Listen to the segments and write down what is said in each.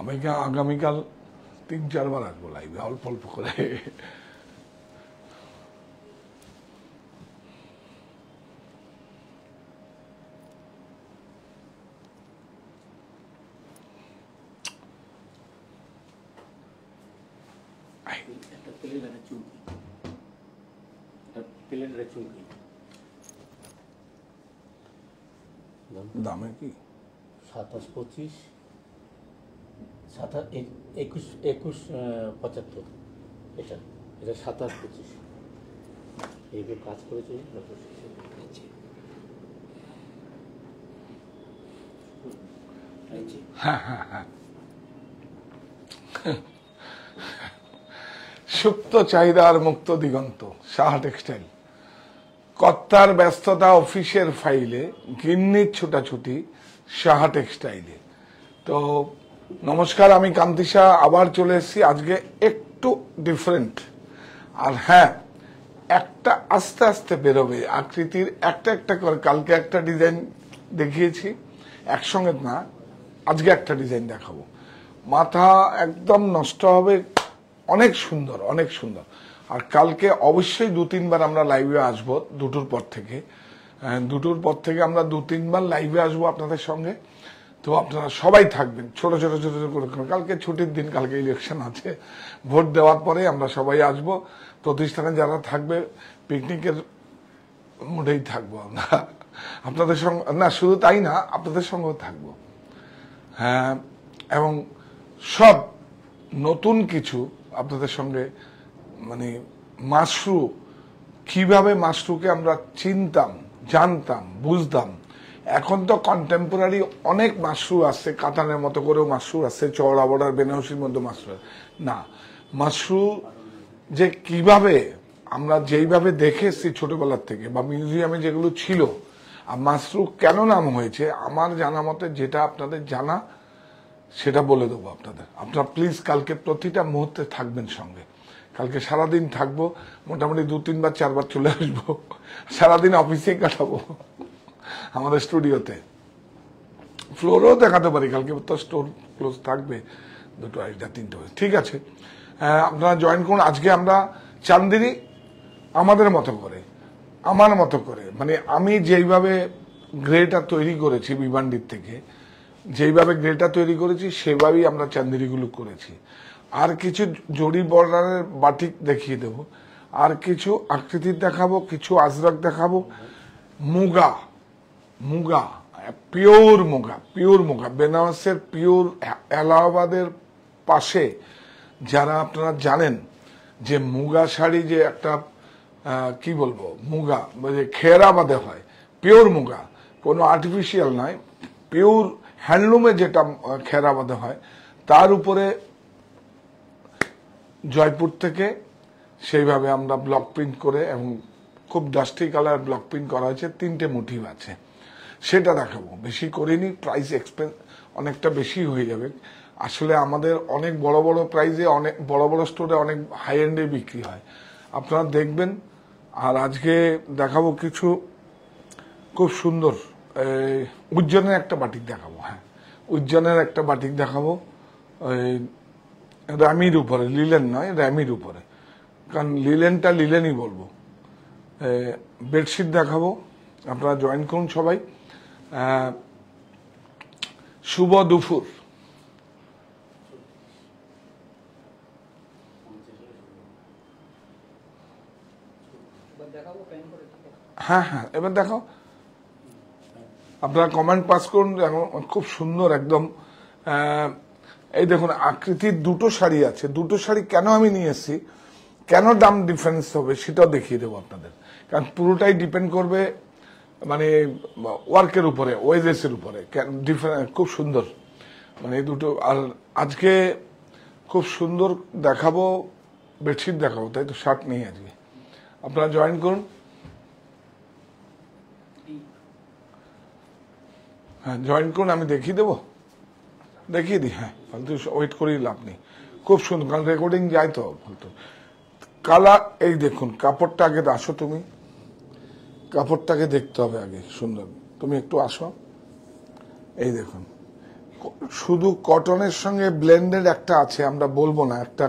আমি আগামীকাল তিন চারবার আসবো লাইভে অল্প অল্প করে দামে কি সাতাশ পঁচিশ সাতাশ একুশ একুশ পঁচাত্তর এটা এটা সাতাশ পঁচিশ এইভাবে কাজ করেছে হ্যাঁ, হ্যাঁ, হ্যাঁ। সুপ্ত চাহিদা আর মুক্ত দিগন্ত সাহা টেক্সটাইল কর্তার ব্যস্ততা অফিসের ফাইলে গিন্নির ছুটাছুটি সাহা টেক্সটাইলে তো নমস্কার আমি কান্তি শাহ আবার চলে এসেছি আজকে একটু ডিফারেন্ট আর হ্যাঁ একটা আস্তে আস্তে বেরোবে আকৃতির একটা একটা করে কালকে একটা ডিজাইন দেখিয়েছি একসঙ্গে না আজকে একটা ডিজাইন দেখাবো মাথা একদম নষ্ট হবে অনেক সুন্দর অনেক সুন্দর আর কালকে অবশ্যই দু তিনবার আমরা লাইভে আসবো দুটোর পর থেকে হ্যাঁ, দুটোর পর থেকে আমরা দু তিনবার লাইভে আসবো আপনাদের সঙ্গে তো আপনারা সবাই থাকবেন ছোট ছোট ছোট ছোট কালকে ছুটির দিন কালকে ইলেকশন আছে ভোট দেওয়ার পরে আমরা সবাই আসব প্রতিষ্ঠানে যারা থাকবে পিকনিকের মুডেই থাকবো আমরা আপনাদের সঙ্গে না শুধু তাই না আপনাদের সঙ্গেও থাকবো হ্যাঁ এবং সব নতুন কিছু আপনাদের সঙ্গে মানে মাশরু কিভাবে মাশরুকে আমরা চিনতাম জানতাম বুঝতাম এখন তো কন্টেম্পোরারি অনেক মাশরু আছে কাতানের মতো করেও মাশরু আছে চওড়া বর্ডার বেনারসির মধ্যে মাসরু না মাশরু যে কিভাবে আমরা যেইভাবে দেখে এসেছি ছোটবেলার থেকে বা মিউজিয়ামে যেগুলো ছিল আর মাশরু কেন নাম হয়েছে আমার জানা মতে যেটা আপনাদের জানা সেটা বলে দেবো আপনাদের আপনারা প্লিজ কালকে প্রতিটা মুহূর্তে থাকবেন সঙ্গে কালকে সারাদিন থাকবো মোটামুটি দু তিনবার চারবার চলে আসবো সারাদিন অফিসেই কাটাবো আমাদের স্টুডিওতে ফ্লোরও দেখাতে পারি কালকে তো স্টোর ক্লোজ থাকবে দুটো আড়াইটা তিনটে ঠিক আছে আপনারা জয়েন করুন আজকে আমরা চান্দিনী আমাদের মতো করে আমার মতো করে মানে আমি যেইভাবে গ্রেটা তৈরি করেছি বিমানডির থেকে যেইভাবে গ্রেটা তৈরি করেছি সেভাবেই আমরা চান্দিনীগুলো করেছি আর কিছু জড়ি বর্ডারের বাটিক দেখিয়ে দেব আর কিছু আকৃতি দেখাবো কিছু আজরাক দেখাবো মুগা মুগা পিওর মুগা পিওর মুগা বেনারসের পিওর এলাহাবাদের পাশে যারা আপনারা জানেন যে মুগা শাড়ি যে একটা কি বলবো মুগা যে খেরাবাদে হয় পিওর মুগা কোনো আর্টিফিশিয়াল নয় পিওর হ্যান্ডলুমে যেটা খেরাবাদে হয় তার উপরে জয়পুর থেকে সেইভাবে আমরা ব্লক প্রিন্ট করে এবং খুব ডাস্টি কালার ব্লক প্রিন্ট করা হয়েছে তিনটে মোটিভ আছে সেটা দেখাবো বেশি করিনি প্রাইস এক্সপেন্স অনেকটা বেশি হয়ে যাবে আসলে আমাদের অনেক বড় বড় প্রাইজে অনেক বড় বড় স্টোরে অনেক হাই এন্ডে বিক্রি হয় আপনারা দেখবেন আর আজকে দেখাবো কিছু খুব সুন্দর উজ্জনের একটা বাটিক দেখাবো হ্যাঁ উজ্জনের একটা বাটিক দেখাবো র্যামির উপরে লিলেন নয় র্যামির উপরে কারণ লিলেনটা লিলেনই বলবো বেডশিট দেখাবো আপনারা জয়েন করুন সবাই শুভ দুপুর হ্যাঁ হ্যাঁ এবার দেখো আপনারা কমেন্ট পাস করুন খুব সুন্দর একদম এই দেখুন আকৃতির দুটো শাড়ি আছে দুটো শাড়ি কেন আমি নিয়ে এসেছি কেন দাম ডিফারেন্স হবে সেটাও দেখিয়ে দেবো আপনাদের কারণ পুরোটাই ডিপেন্ড করবে মানে ওয়ার্কের উপরে ওয়েজেসের উপরে ডিফারেন্ট খুব সুন্দর মানে এই দুটো আর আজকে খুব সুন্দর দেখাবো বেডশিট দেখাবো তাই তো শার্ট নেই আজকে আপনারা জয়েন করুন হ্যাঁ জয়েন করুন আমি দেখিয়ে দেবো দেখিয়ে দিই হ্যাঁ ফালতু ওয়েট করি লাভ নেই খুব সুন্দর কারণ রেকর্ডিং যাই তো ফালতু কালা এই দেখুন কাপড়টা আগে আসো তুমি কাপড়টাকে দেখতে হবে আগে সুন্দর তুমি একটু আসো এই দেখুন শুধু কটনের সঙ্গে ব্লেন্ডেড একটা আছে আমরা বলবো না একটা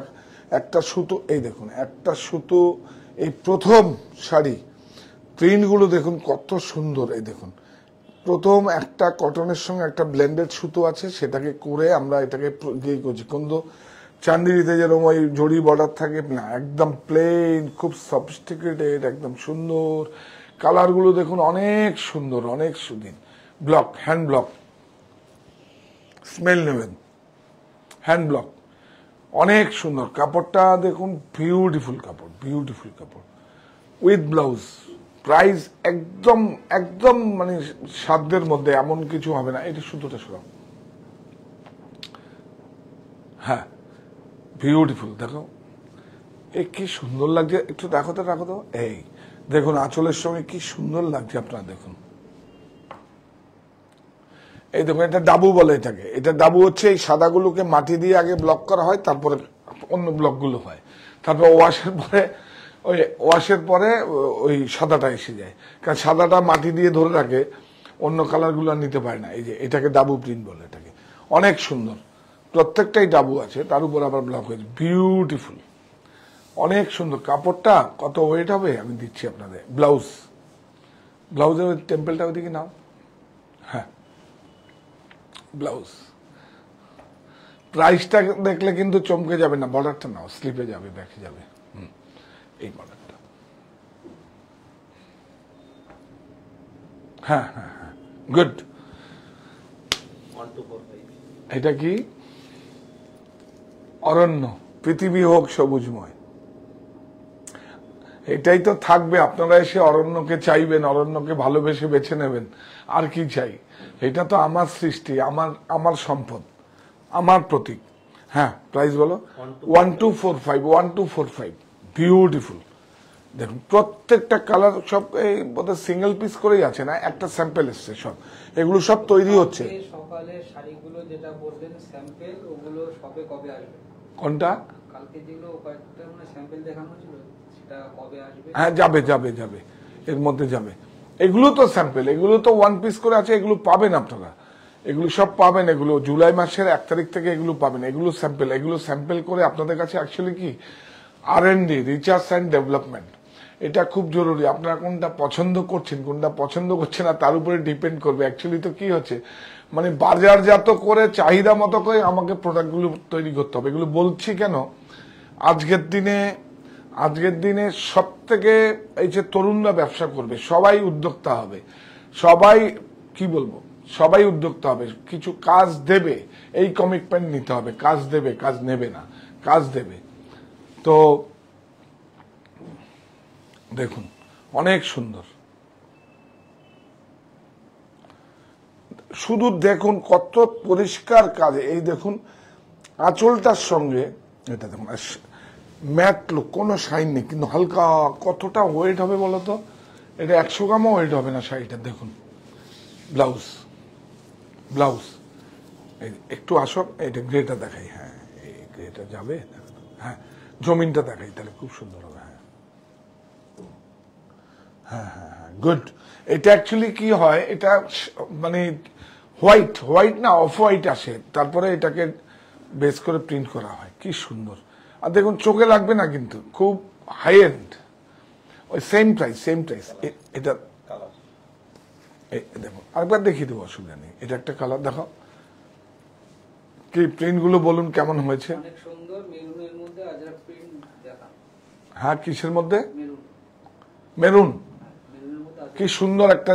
একটা সুতো এই দেখুন একটা সুতো এই প্রথম শাড়ি প্রিন্টগুলো দেখুন কত সুন্দর এই দেখুন প্রথম একটা কটনের সঙ্গে একটা ব্লেন্ডেড সুতো আছে সেটাকে করে আমরা এটাকে ইয়ে করছি কিন্তু চান্দিরিতে যেরকম ওই জড়ি বর্ডার থাকে না একদম প্লেন খুব সফিস্টিকেটেড একদম সুন্দর কালারগুলো দেখুন অনেক সুন্দর অনেক সুদিন ব্লক হ্যান্ড ব্লক স্মেল নেবেন হ্যান্ড ব্লক অনেক সুন্দর কাপড়টা দেখুন বিউটিফুল কাপড় বিউটিফুল কাপড় উইথ ব্লাউজ প্রাইস একদম একদম মানে সাধ্যের মধ্যে এমন কিছু হবে না এটা সুতোটা শুরু হ্যাঁ বিউটিফুল দেখো এ কি সুন্দর লাগছে একটু দেখো তো দেখো তো এই দেখুন আঁচলের সঙ্গে কি সুন্দর লাগছে আপনার দেখুন এই দেখুন এটা ডাবু বলে এটাকে এটা ডাবু হচ্ছে এই সাদাগুলোকে মাটি দিয়ে আগে ব্লক করা হয় তারপরে অন্য ব্লকগুলো হয় তারপর ওয়াশের পরে ওই ওয়াশের পরে ওই সাদাটা এসে যায় কারণ সাদাটা মাটি দিয়ে ধরে রাখে অন্য কালারগুলো নিতে পারে না এই যে এটাকে ডাবু প্রিন্ট বলে এটাকে অনেক সুন্দর প্রত্যেকটাই ডাবু আছে তার উপর আবার ব্লক হয়েছে বিউটিফুল অনেক সুন্দর কাপড়টা কত ওয়েট হবে আমি দিচ্ছি আপনাদের ব্লাউজ ব্লাউজের টেম্পেলটা ওইদিকে নাও হ্যাঁ ব্লাউজ প্রাইসটা দেখলে কিন্তু চমকে যাবে না বর্ডারটা নাও স্লিপে যাবে দেখে যাবে এই বর্ডারটা হ্যাঁ হ্যাঁ হ্যাঁ গুড এটা কি অরণ্য পৃথিবী হোক সবুজময় এটাই তো থাকবে আপনারা এসে অরণ্যকে চাইবেন অরণ্যকে ভালোবেসে বেছে নেবেন আর কি চাই এটা তো আমার সৃষ্টি আমার আমার সম্পদ আমার প্রতীক হ্যাঁ প্রাইস বলো one two four five one two four five beautiful দেখুন প্রত্যেকটা কালার সব এই বোধহয় সিঙ্গেল পিস করেই আছে না একটা স্যাম্পেল এসছে সব এগুলো সব তৈরি হচ্ছে কোনটা কালকে যেগুলো কয়েকটা স্যাম্পেল দেখানো ছিল হ্যাঁ যাবে যাবে যাবে এর মধ্যে যাবে এগুলো তো স্যাম্পেল এগুলো তো ওয়ান পিস করে আছে এগুলো পাবেন আপনারা এগুলো সব পাবেন এগুলো জুলাই মাসের এক তারিখ থেকে এগুলো পাবেন এগুলো স্যাম্পেল এগুলো স্যাম্পেল করে আপনাদের কাছে অ্যাকচুয়ালি কি R N D research and development এটা খুব জরুরি আপনারা কোনটা পছন্দ করছেন কোনটা পছন্দ করছেন না তার উপরে ডিপেন্ড করবে অ্যাকচুয়ালি তো কি হচ্ছে মানে বাজারজাত করে চাহিদা মতো করে আমাকে প্রোডাক্টগুলো তৈরি করতে হবে এগুলো বলছি কেন আজকের দিনে আজকের দিনে সব থেকে এই যে তরুণরা ব্যবসা করবে সবাই উদ্যোক্তা হবে সবাই কি বলবো সবাই উদ্যোক্তা হবে কিছু কাজ দেবে এই কমিটমেন্ট নিতে হবে কাজ দেবে কাজ নেবে না কাজ দেবে তো দেখুন অনেক সুন্দর শুধু দেখুন কত পরিষ্কার কাজে এই দেখুন আঁচলটার সঙ্গে এটা দেখুন ম্যাটলো কোনো শাইন নেই কিন্তু হালকা কতটা ওয়েট হবে বলো তো এটা একশো গ্রামও ওয়েট হবে না শাড়িটা দেখুন ব্লাউজ ব্লাউজ একটু আসো এটা গ্রেটা দেখাই হ্যাঁ এই গ্রেটা যাবে হ্যাঁ জমিনটা দেখাই তাহলে খুব সুন্দর হবে হ্যাঁ হ্যাঁ হ্যাঁ হ্যাঁ গুড এটা অ্যাকচুয়ালি কি হয় এটা মানে হোয়াইট হোয়াইট না অফ হোয়াইট আসে তারপরে এটাকে বেস করে প্রিন্ট করা হয় কি সুন্দর আর দেখুন চোখে লাগবে না কিন্তু খুব হাই এন্ড ওই সেম প্রাইস সেম প্রাইস এটা দেখো আরেকবার দেখিয়ে দেবো অসুবিধা নেই এটা একটা কালার দেখো কি প্রিন্টগুলো বলুন কেমন হয়েছে হ্যাঁ কিসের মধ্যে মেরুন হ্যাঁ, কি সুন্দর একটা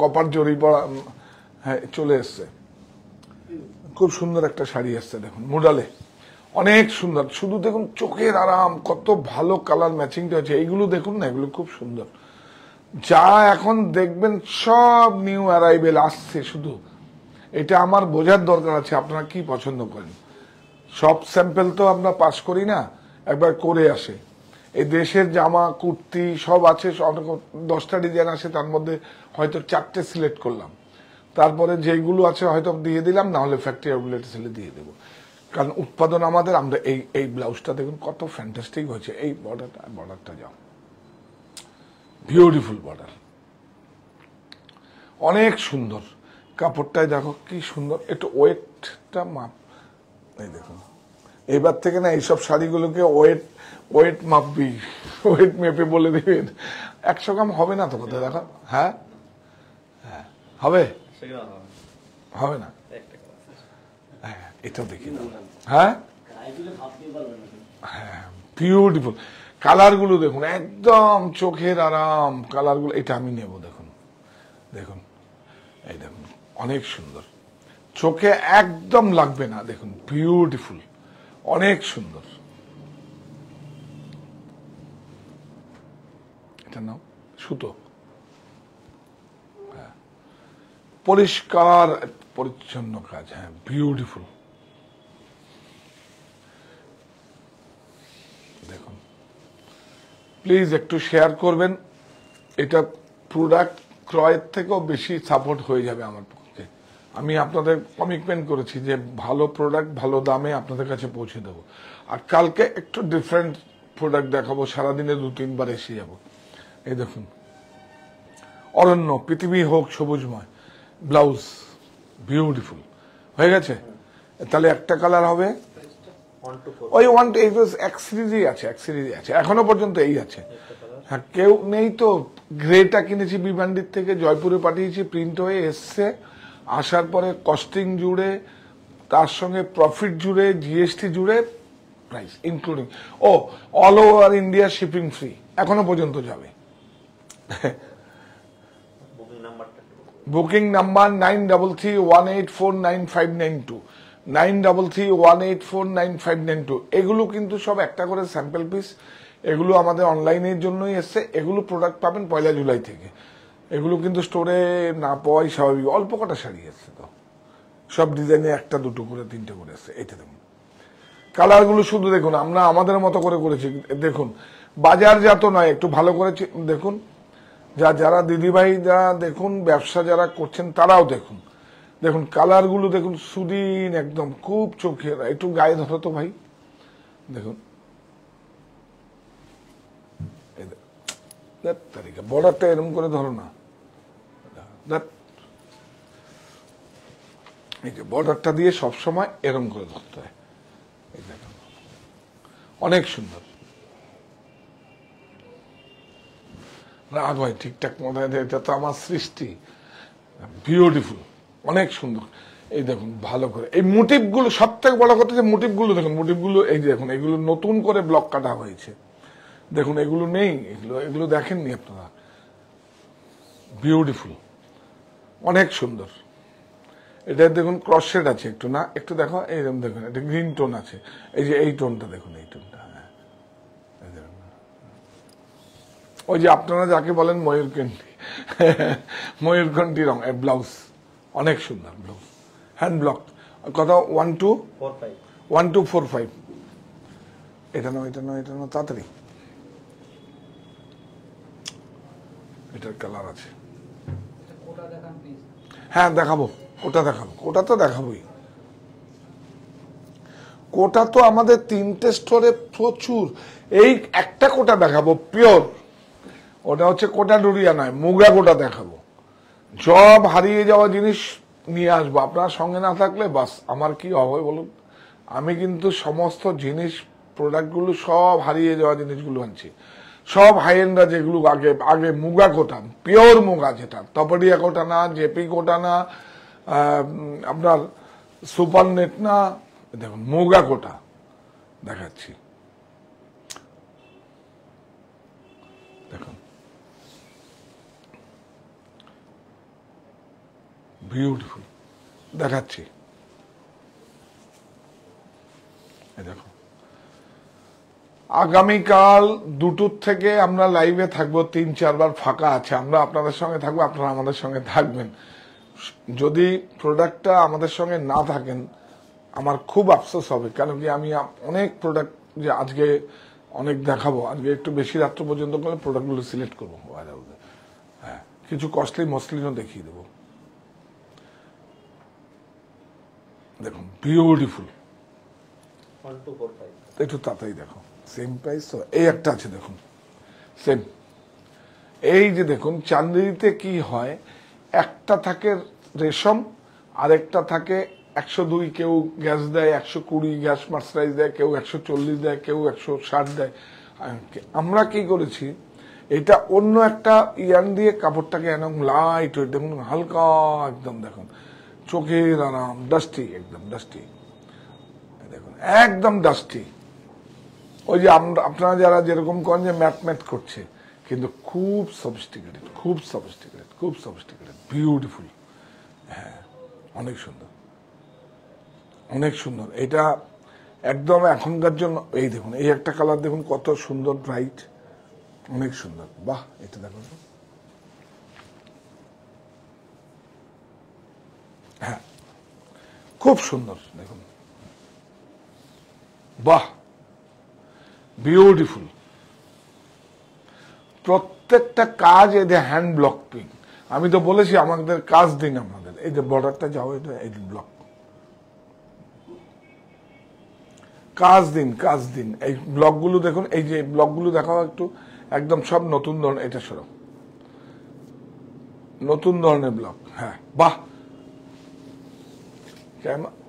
কপার জড়ি পড়া হ্যাঁ চলে এসছে খুব সুন্দর একটা শাড়ি আসছে দেখুন মুডালে অনেক সুন্দর শুধু দেখুন চোখের আরাম কত ভালো কালার ম্যাচিংটা আছে এইগুলো দেখুন না এগুলো খুব সুন্দর যা এখন দেখবেন সব নিউ অ্যারাইভেল আসছে শুধু এটা আমার বোঝার দরকার আছে আপনারা কি পছন্দ করেন সব স্যাম্পেল তো আমরা পাস করি না একবার করে আসে এই দেশের জামা কুর্তি সব আছে দশটা ডিজাইন আছে তার মধ্যে হয়তো চারটে সিলেক্ট করলাম তারপরে যেগুলো আছে হয়তো দিয়ে দিলাম না হলে ফ্যাক্টরি আউটলেটে ছেলে দিয়ে দেবো কারণ উৎপাদন আমাদের আমরা এই এই ব্লাউজটা দেখুন কত ফ্যান্টাস্টিক হয়েছে এই বর্ডারটা বর্ডারটা যাও বিউটিফুল বর্ডার অনেক সুন্দর কাপড়টাই দেখো কি সুন্দর একটু ওয়েটটা মাপ এই দেখুন এবার থেকে না এইসব শাড়িগুলোকে ওয়েট ওয়েট মাপবি ওয়েট মেপে বলে দেবেন একশো গ্রাম হবে না তো কোথায় দেখো হ্যাঁ হ্যাঁ হবে হবে না এটাও দেখি না হ্যাঁ হ্যাঁ বিউটিফুল কালারগুলো দেখুন একদম চোখের আরাম কালারগুলো এটা আমি নেব দেখুন দেখুন এই দেখুন অনেক সুন্দর চোখে একদম লাগবে না দেখুন বিউটিফুল অনেক সুন্দর এটা নাও সুতো হ্যাঁ। পরিষ্কার পরিচ্ছন্ন কাজ হ্যাঁ বিউটিফুল প্লিজ একটু শেয়ার করবেন এটা প্রোডাক্ট ক্রয়ের থেকেও বেশি সাপোর্ট হয়ে যাবে আমার পক্ষে আমি আপনাদের কমিটমেন্ট করেছি যে ভালো প্রোডাক্ট ভালো দামে আপনাদের কাছে পৌঁছে দেবো আর কালকে একটু ডিফারেন্ট প্রোডাক্ট দেখাবো সারাদিনে দু তিনবার এসে যাব এই দেখুন অরণ্য পৃথিবী হোক সবুজময় ব্লাউজ বিউটিফুল হয়ে গেছে তাহলে একটা কালার হবে ওই ওয়ান টু এক সিরিজই আছে এক সিরিজই আছে এখনো পর্যন্ত এই আছে হ্যাঁ কেউ নেই তো গ্রেটা কিনেছি বিমানডির থেকে জয়পুরে পাঠিয়েছি প্রিন্ট হয়ে এসছে আসার পরে কস্টিং জুড়ে তার সঙ্গে প্রফিট জুড়ে জিএসটি জুড়ে প্রাইস ইনক্লুডিং ও all over India shipping free এখনো পর্যন্ত যাবে booking number nine double three one eight four nine five nine two nine double three one eight four nine five nine two এগুলো কিন্তু সব একটা করে স্যাম্পল পিস এগুলো আমাদের অনলাইনের জন্যই এসছে এগুলো প্রোডাক্ট পাবেন পয়লা জুলাই থেকে এগুলো কিন্তু স্টোরে না পাওয়াই স্বাভাবিক অল্প কটা শাড়ি এসছে তো সব ডিজাইনে একটা দুটো করে তিনটে করে এসছে এইটা দেখুন কালারগুলো শুধু দেখুন আমরা আমাদের মতো করে করেছি দেখুন বাজার যাত নয় একটু ভালো করে দেখুন যা যারা দিদিভাই যারা দেখুন ব্যবসা যারা করছেন তারাও দেখুন দেখুন কালারগুলো দেখুন সুদিন একদম খুব চোখের একটু গায়ে ধরো তো ভাই দেখুন তারিখে বর্ডারটা এরম করে ধরো না এই যে বর্ডারটা দিয়ে সবসময় এরম করে ধরতে হয় অনেক সুন্দর রাগ হয় ঠিকঠাক মনে হয় এটা তো আমার সৃষ্টি বিউটিফুল অনেক সুন্দর এই দেখুন ভালো করে এই মোটিভগুলো সব থেকে বড় কথা যে মোটিভগুলো দেখুন মোটিভগুলো এই যে দেখুন এগুলো নতুন করে ব্লক কাটা হয়েছে দেখুন এগুলো নেই এগুলো এগুলো দেখেননি আপনারা বিউটিফুল অনেক সুন্দর এটা দেখুন ক্রসেট আছে একটু না একটু দেখো এইরকম দেখুন এটা গ্রিন টোন আছে এই যে এই টোনটা দেখুন এই টোনটা হ্যাঁ ওই যে আপনারা যাকে বলেন ময়ূরকণ্ঠী ময়ূরকণ্ঠী রং ব্লাউজ অনেক সুন্দর ব্লক হ্যান্ড ব্লক কত one two one two four five এটা নয় এটা নয় এটা নয় তাড়াতাড়ি এটার কালার আছে হ্যাঁ দেখাবো ওটা দেখাবো কোটা তো দেখাবোই কোটা তো আমাদের তিনটে স্টোরে প্রচুর এই একটা কোটা দেখাবো পিওর ওটা হচ্ছে কোটা ডুরিয়া নয় মুগা কোটা দেখাবো জব হারিয়ে যাওয়া জিনিস নিয়ে আসবো আপনার সঙ্গে না থাকলে বাস আমার কি হবে বলুন আমি কিন্তু সমস্ত জিনিস প্রোডাক্টগুলো সব হারিয়ে যাওয়া জিনিসগুলো আনছি সব হাইয়েন্ডরা যেগুলো আগে আগে মুগা কোটান পিওর মুগা যেটা তপরিয়া কোটানা জেপি কোটানা আপনার সুপার নেট না দেখুন মুগা কোটা দেখাচ্ছি বিউটিফুল দেখাচ্ছি দেখো আগামীকাল দুটোর থেকে আমরা লাইভে থাকবো তিন চারবার ফাঁকা আছে আমরা আপনাদের সঙ্গে থাকবো আপনারা আমাদের সঙ্গে থাকবেন যদি প্রোডাক্টটা আমাদের সঙ্গে না থাকেন আমার খুব আফসোস হবে কেন কি আমি অনেক প্রোডাক্ট যে আজকে অনেক দেখাবো আজকে একটু বেশি রাত্র পর্যন্ত করলে প্রোডাক্টগুলো সিলেক্ট করবো হ্যাঁ কিছু কস্টলি মসলিনও দেখিয়ে দেবো দেখো বিউটিফুল একটু তাতেই দেখো সেম প্রাইস তো এই একটা আছে দেখুন সেম এই যে দেখুন চান্দিতে কি হয় একটা থাকে রেশম আর একটা থাকে একশো দুই কেউ গ্যাস দেয় একশো কুড়ি গ্যাস মার্সারাইজ দেয় কেউ একশো চল্লিশ দেয় কেউ একশো ষাট দেয় আমরা কি করেছি এটা অন্য একটা ইয়ান দিয়ে কাপড়টাকে একদম লাইট দেখুন হালকা একদম দেখুন চোখের আরাম ডাস্টি একদম ডাস্টি দেখুন একদম ডাস্টি ওই যে আপনারা যারা যেরকম করেন যে ম্যাট ম্যাট করছে কিন্তু খুব সফিস্টিকেটেড খুব সফিস্টিকেটেড খুব সফিস্টিকেটেড বিউটিফুল হ্যাঁ অনেক সুন্দর অনেক সুন্দর এটা একদম এখনকার জন্য এই দেখুন এই একটা কালার দেখুন কত সুন্দর ব্রাইট অনেক সুন্দর বাহ এটা দেখুন হ্যাঁ খুব সুন্দর দেখুন বাহ বিউটিফুল প্রত্যেকটা কাজ এদের হ্যান্ড ব্লক পিং আমি তো বলেছি আমাদের কাজ দিন আমাদের এই যে বর্ডারটা যাও এই ব্লক কাজ দিন কাজ দিন এই ব্লকগুলো দেখুন এই যে ব্লকগুলো দেখাও একটু একদম সব নতুন ধরনের এটা সরব নতুন ধরনের ব্লক হ্যাঁ বাহ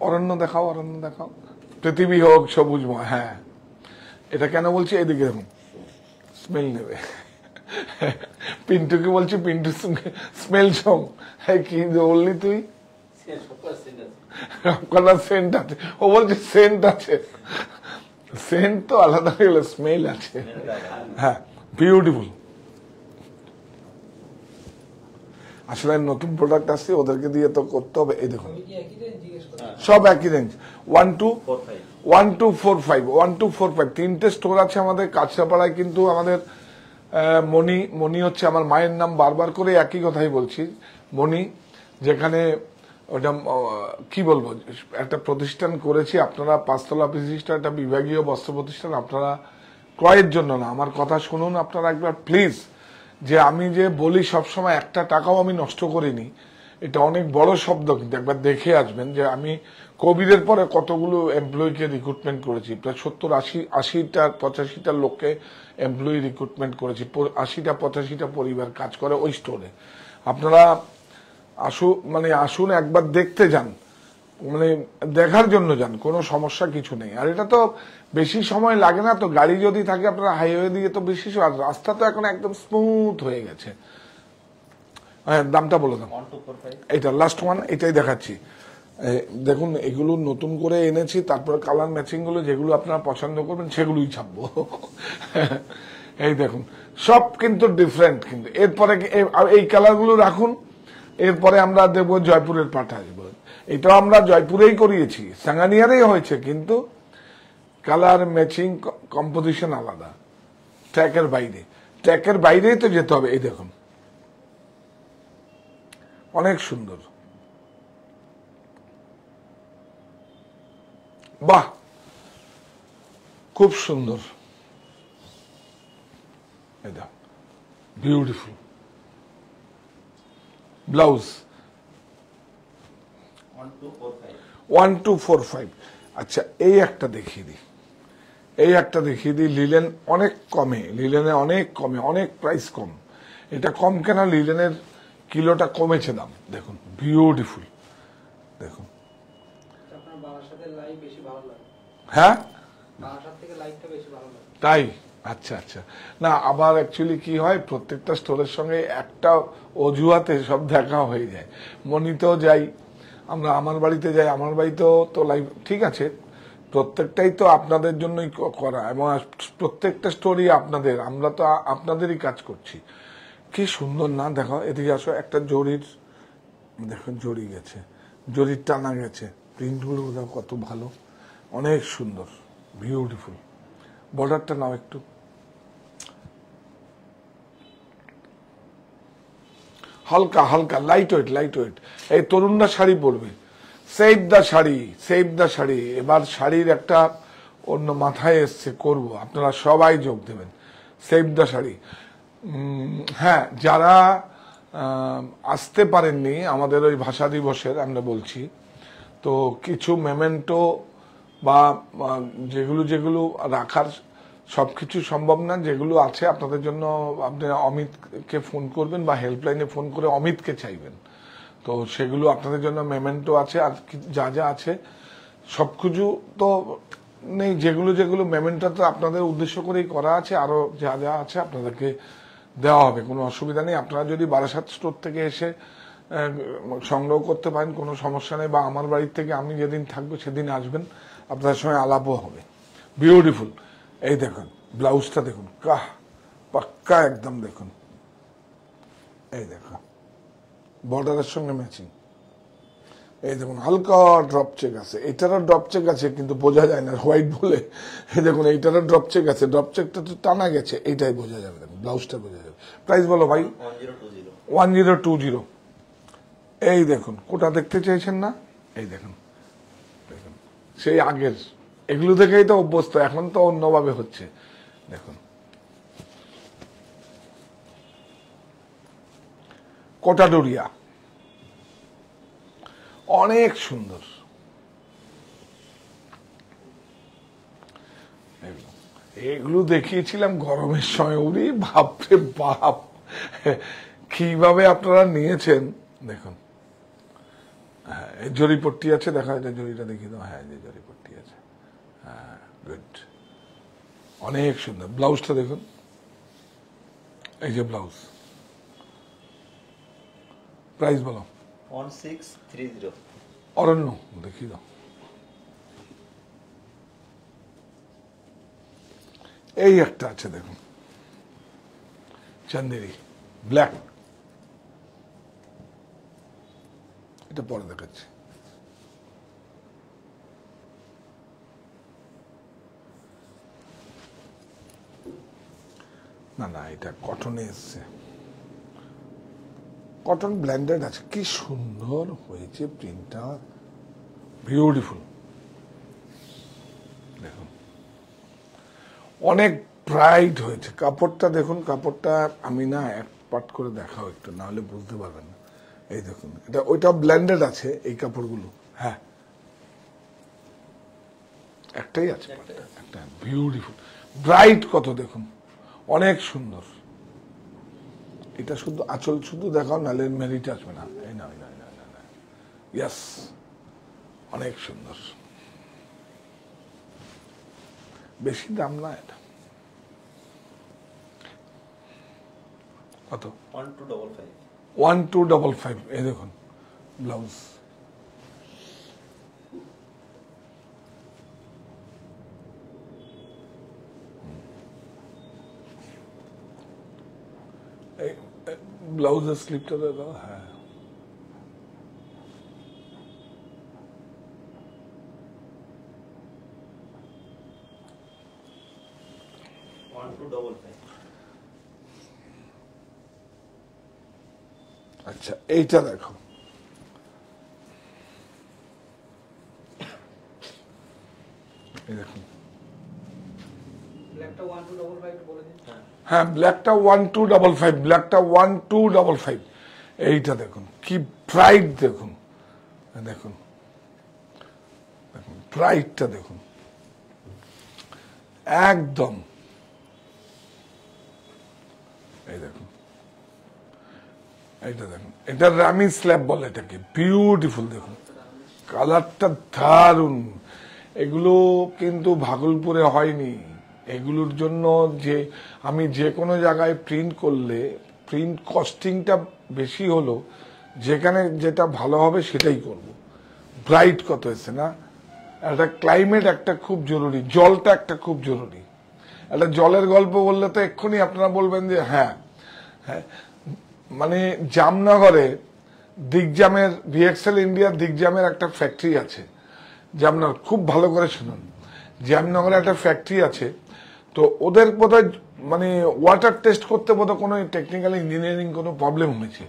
অরণ্য দেখাও অরণ্য দেখাও পৃথিবী হোক সবুজ হ্যাঁ এটা কেন বলছি এদিকে স্মেল নেবে পিন্টুকে বলছি পিন্টু স্মেল সং হ্যাঁ কি বললি তুই সবকটার সেন্ট আছে ও বলছে সেন্ট আছে সেন্ট তো আলাদা গেলে স্মেল আছে হ্যাঁ বিউটিফুল আসলে নতুন প্রোডাক্ট আসছে ওদেরকে দিয়ে তো করতে হবে এই দেখুন সব একই range one two one two four five one two four five তিনটে স্টোর আছে আমাদের কাছাপাড়ায় কিন্তু আমাদের মণি মণি হচ্ছে আমার মায়ের নাম বারবার করে একই কথাই বলছি মণি যেখানে ওটা কি বলবো একটা প্রতিষ্ঠান করেছি আপনারা পাঁচতলা বিশিষ্ট একটা বিভাগীয় বস্ত্র প্রতিষ্ঠান আপনারা ক্রয়ের জন্য না আমার কথা শুনুন আপনারা একবার প্লিজ যে আমি যে বলি সবসময় একটা টাকাও আমি নষ্ট করিনি এটা অনেক বড় শব্দ কিন্তু একবার দেখে আসবেন যে আমি কোভিডের পরে কতগুলো এমপ্লয়িকে রিক্রুটমেন্ট করেছি প্রায় সত্তর আশি আশিটা পঁচাশিটা লোককে এমপ্লয়ি রিক্রুটমেন্ট করেছি আশিটা পঁচাশিটা পরিবার কাজ করে ওই স্টোরে আপনারা আসু মানে আসুন একবার দেখতে যান মানে দেখার জন্য যান কোনো সমস্যা কিছু নেই আর এটা তো বেশি সময় লাগে না তো গাড়ি যদি থাকে আপনার হাইওয়ে দিয়ে তো বেশি রাস্তা তো এখন একদম স্মুথ হয়ে গেছে হ্যাঁ দামটা বলে দাম এটা লাস্ট ওয়ান এটাই দেখাচ্ছি দেখুন এগুলো নতুন করে এনেছি তারপরে কালার ম্যাচিংগুলো যেগুলো আপনারা পছন্দ করবেন সেগুলোই ছাপবো এই দেখুন সব কিন্তু ডিফারেন্ট কিন্তু এরপরে এই কালারগুলো রাখুন এরপরে আমরা দেবো জয়পুরের পাঠা এটা আমরা জয়পুরেই করিয়েছি সাঙ্গানিয়ারেই হয়েছে কিন্তু কালার ম্যাচিং কম্পোজিশন আলাদা ট্র্যাকের বাইরে ট্র্যাকের বাইরেই তো যেতে হবে এই দেখুন অনেক সুন্দর বাহ খুব সুন্দর এটা beautiful blouse one two four five আচ্ছা এই একটা দেখিয়ে দিই এই একটা দেখিয়ে দিই লিলেন অনেক কমে লিলেনে অনেক কমে অনেক প্রাইস কম এটা কম কেন লিলেনের কিলোটা কমেছে দাম দেখুন বিউটিফুল দেখুন হ্যাঁ তাই আচ্ছা আচ্ছা না আবার অ্যাকচুয়ালি কি হয় প্রত্যেকটা স্টোরের সঙ্গে একটা অজুহাতে সব দেখা হয়ে যায় মনিতেও যাই আমরা আমার বাড়িতে যাই আমার বাড়িতেও তো লাইভ ঠিক আছে প্রত্যেকটাই তো আপনাদের জন্যই করা এবং প্রত্যেকটা স্টোরি আপনাদের আমরা তো আপনাদেরই কাজ করছি কি সুন্দর না দেখো এদিকে আসো একটা জরির দেখো জড়ি গেছে জরির টানা গেছে প্রিন্টগুলো কত ভালো অনেক সুন্দর বিউটিফুল বর্ডারটা নাও একটু হালকা হালকা লাইট ওয়েট লাইট ওয়েট এই তরুণরা শাড়ি পরবে save the sari save the sari এবার শাড়ির একটা অন্য মাথায় এসছে করব আপনারা সবাই যোগ দেবেন সেভ দ্য শাড়ি হ্যাঁ যারা আসতে পারেননি আমাদের ওই ভাষা দিবসের আমরা বলছি তো কিছু মেমেন্টো বা যেগুলো যেগুলো রাখার সব কিছু সম্ভব না যেগুলো আছে আপনাদের জন্য আপনারা অমিতকে ফোন করবেন বা হেল্পলাইনে ফোন করে অমিতকে চাইবেন তো সেগুলো আপনাদের জন্য মেমেন্টো আছে আর যা যা আছে সব কিছু তো নেই যেগুলো যেগুলো মেমেন্টটা তো আপনাদের উদ্দেশ্য করেই করা আছে আরও যা যা আছে আপনাদেরকে দেওয়া হবে কোনো অসুবিধা নেই আপনারা যদি বারাসাত স্টোর থেকে এসে সংগ্রহ করতে পারেন কোনো সমস্যা নেই বা আমার বাড়ির থেকে আমি যেদিন থাকবো সেদিন আসবেন আপনাদের সঙ্গে আলাপও হবে বিউটিফুল এই দেখুন ব্লাউজটা দেখুন কাহ পাক্কা একদম দেখুন এই দেখো বর্ডারের সঙ্গে ম্যাচিং এই দেখুন হালকা ড্রপ চেক আছে এটারও ড্রপ চেক আছে কিন্তু বোঝা যায় না হোয়াইট বলে এই দেখুন এইটারও ড্রপ চেক আছে ড্রপ চেকটা তো টানা গেছে এইটাই বোঝা যাবে দেখুন ব্লাউজটা বোঝা যাবে প্রাইস বলো ভাই ওয়ান জিরো টু জিরো এই দেখুন কোটা দেখতে চেয়েছেন না এই দেখুন দেখুন সেই আগের এগুলো দেখেই তো অভ্যস্ত এখন তো অন্যভাবে হচ্ছে দেখুন কোটাডুরিয়া অনেক সুন্দর এগুলো দেখিয়েছিলাম গরমের সময় উনি রে বাপ কিভাবে আপনারা নিয়েছেন দেখুন হ্যাঁ জরিপট্টি আছে দেখা যায় জরিটা দেখিয়ে দাও হ্যাঁ যে জরিপট্টি আছে গুড অনেক সুন্দর ব্লাউজটা দেখুন এই যে ব্লাউজ প্রাইস বলো অরণ্য দেখি দাও এই একটা আছে দেখুন চান্দেরি ব্ল্যাক এটা পরে দেখাচ্ছি না না এটা কটনে এসছে কটন ব্ল্যান্ডেড আছে কি সুন্দর হয়েছে প্রিন্টটা বিউটিফুল দেখুন অনেক ব্রাইট হয়েছে কাপড়টা দেখুন কাপড়টা আমি না এক পাট করে দেখাও একটু না হলে বুঝতে পারবেন না এই দেখুন এটা ওইটা ব্ল্যান্ডেড আছে এই কাপড়গুলো হ্যাঁ একটাই আছে একটা বিউটিফুল ব্রাইট কত দেখুন অনেক সুন্দর এটা শুধু আচল শুধু দেখাও নাহলে মেরিট আসবে না এই না না ইয়াস অনেক সুন্দর বেশি দাম না এটা কত one two double five one two double five এই দেখুন ব্লাউজ ब्लाउज स्लीव तो लगा है আচ্ছা এইটা देखो হ্যাঁ ব্ল্যাকটা ওয়ান টু ডাবল ফাইভ ব্ল্যাকটা ওয়ান টু ডাবল ফাইভ এইটা দেখুন কি দেখুন দেখুন দেখুন একদম এই দেখুন এইটা দেখুন এটা রামি স্ল্যাব বলে এটাকে বিউটিফুল দেখুন কালারটা দারুন এগুলো কিন্তু ভাগলপুরে হয়নি এগুলোর জন্য যে আমি যে কোনো জায়গায় প্রিন্ট করলে প্রিন্ট কস্টিংটা বেশি হলো যেখানে যেটা ভালো হবে সেটাই করব ব্রাইট কত হয়েছে না একটা ক্লাইমেট একটা খুব জরুরি জলটা একটা খুব জরুরি একটা জলের গল্প বললে তো এক্ষুনি আপনারা বলবেন যে হ্যাঁ হ্যাঁ মানে জামনগরে দিগজামের বিএক্সেল ইন্ডিয়া দিগজামের একটা ফ্যাক্টরি আছে জামনগর খুব ভালো করে শুনুন জামনগরে একটা ফ্যাক্টরি আছে তো ওদের বোধহয় মানে ওয়াটার টেস্ট করতে বোধহয় কোনো টেকনিক্যাল ইঞ্জিনিয়ারিং কোনো প্রবলেম হয়েছে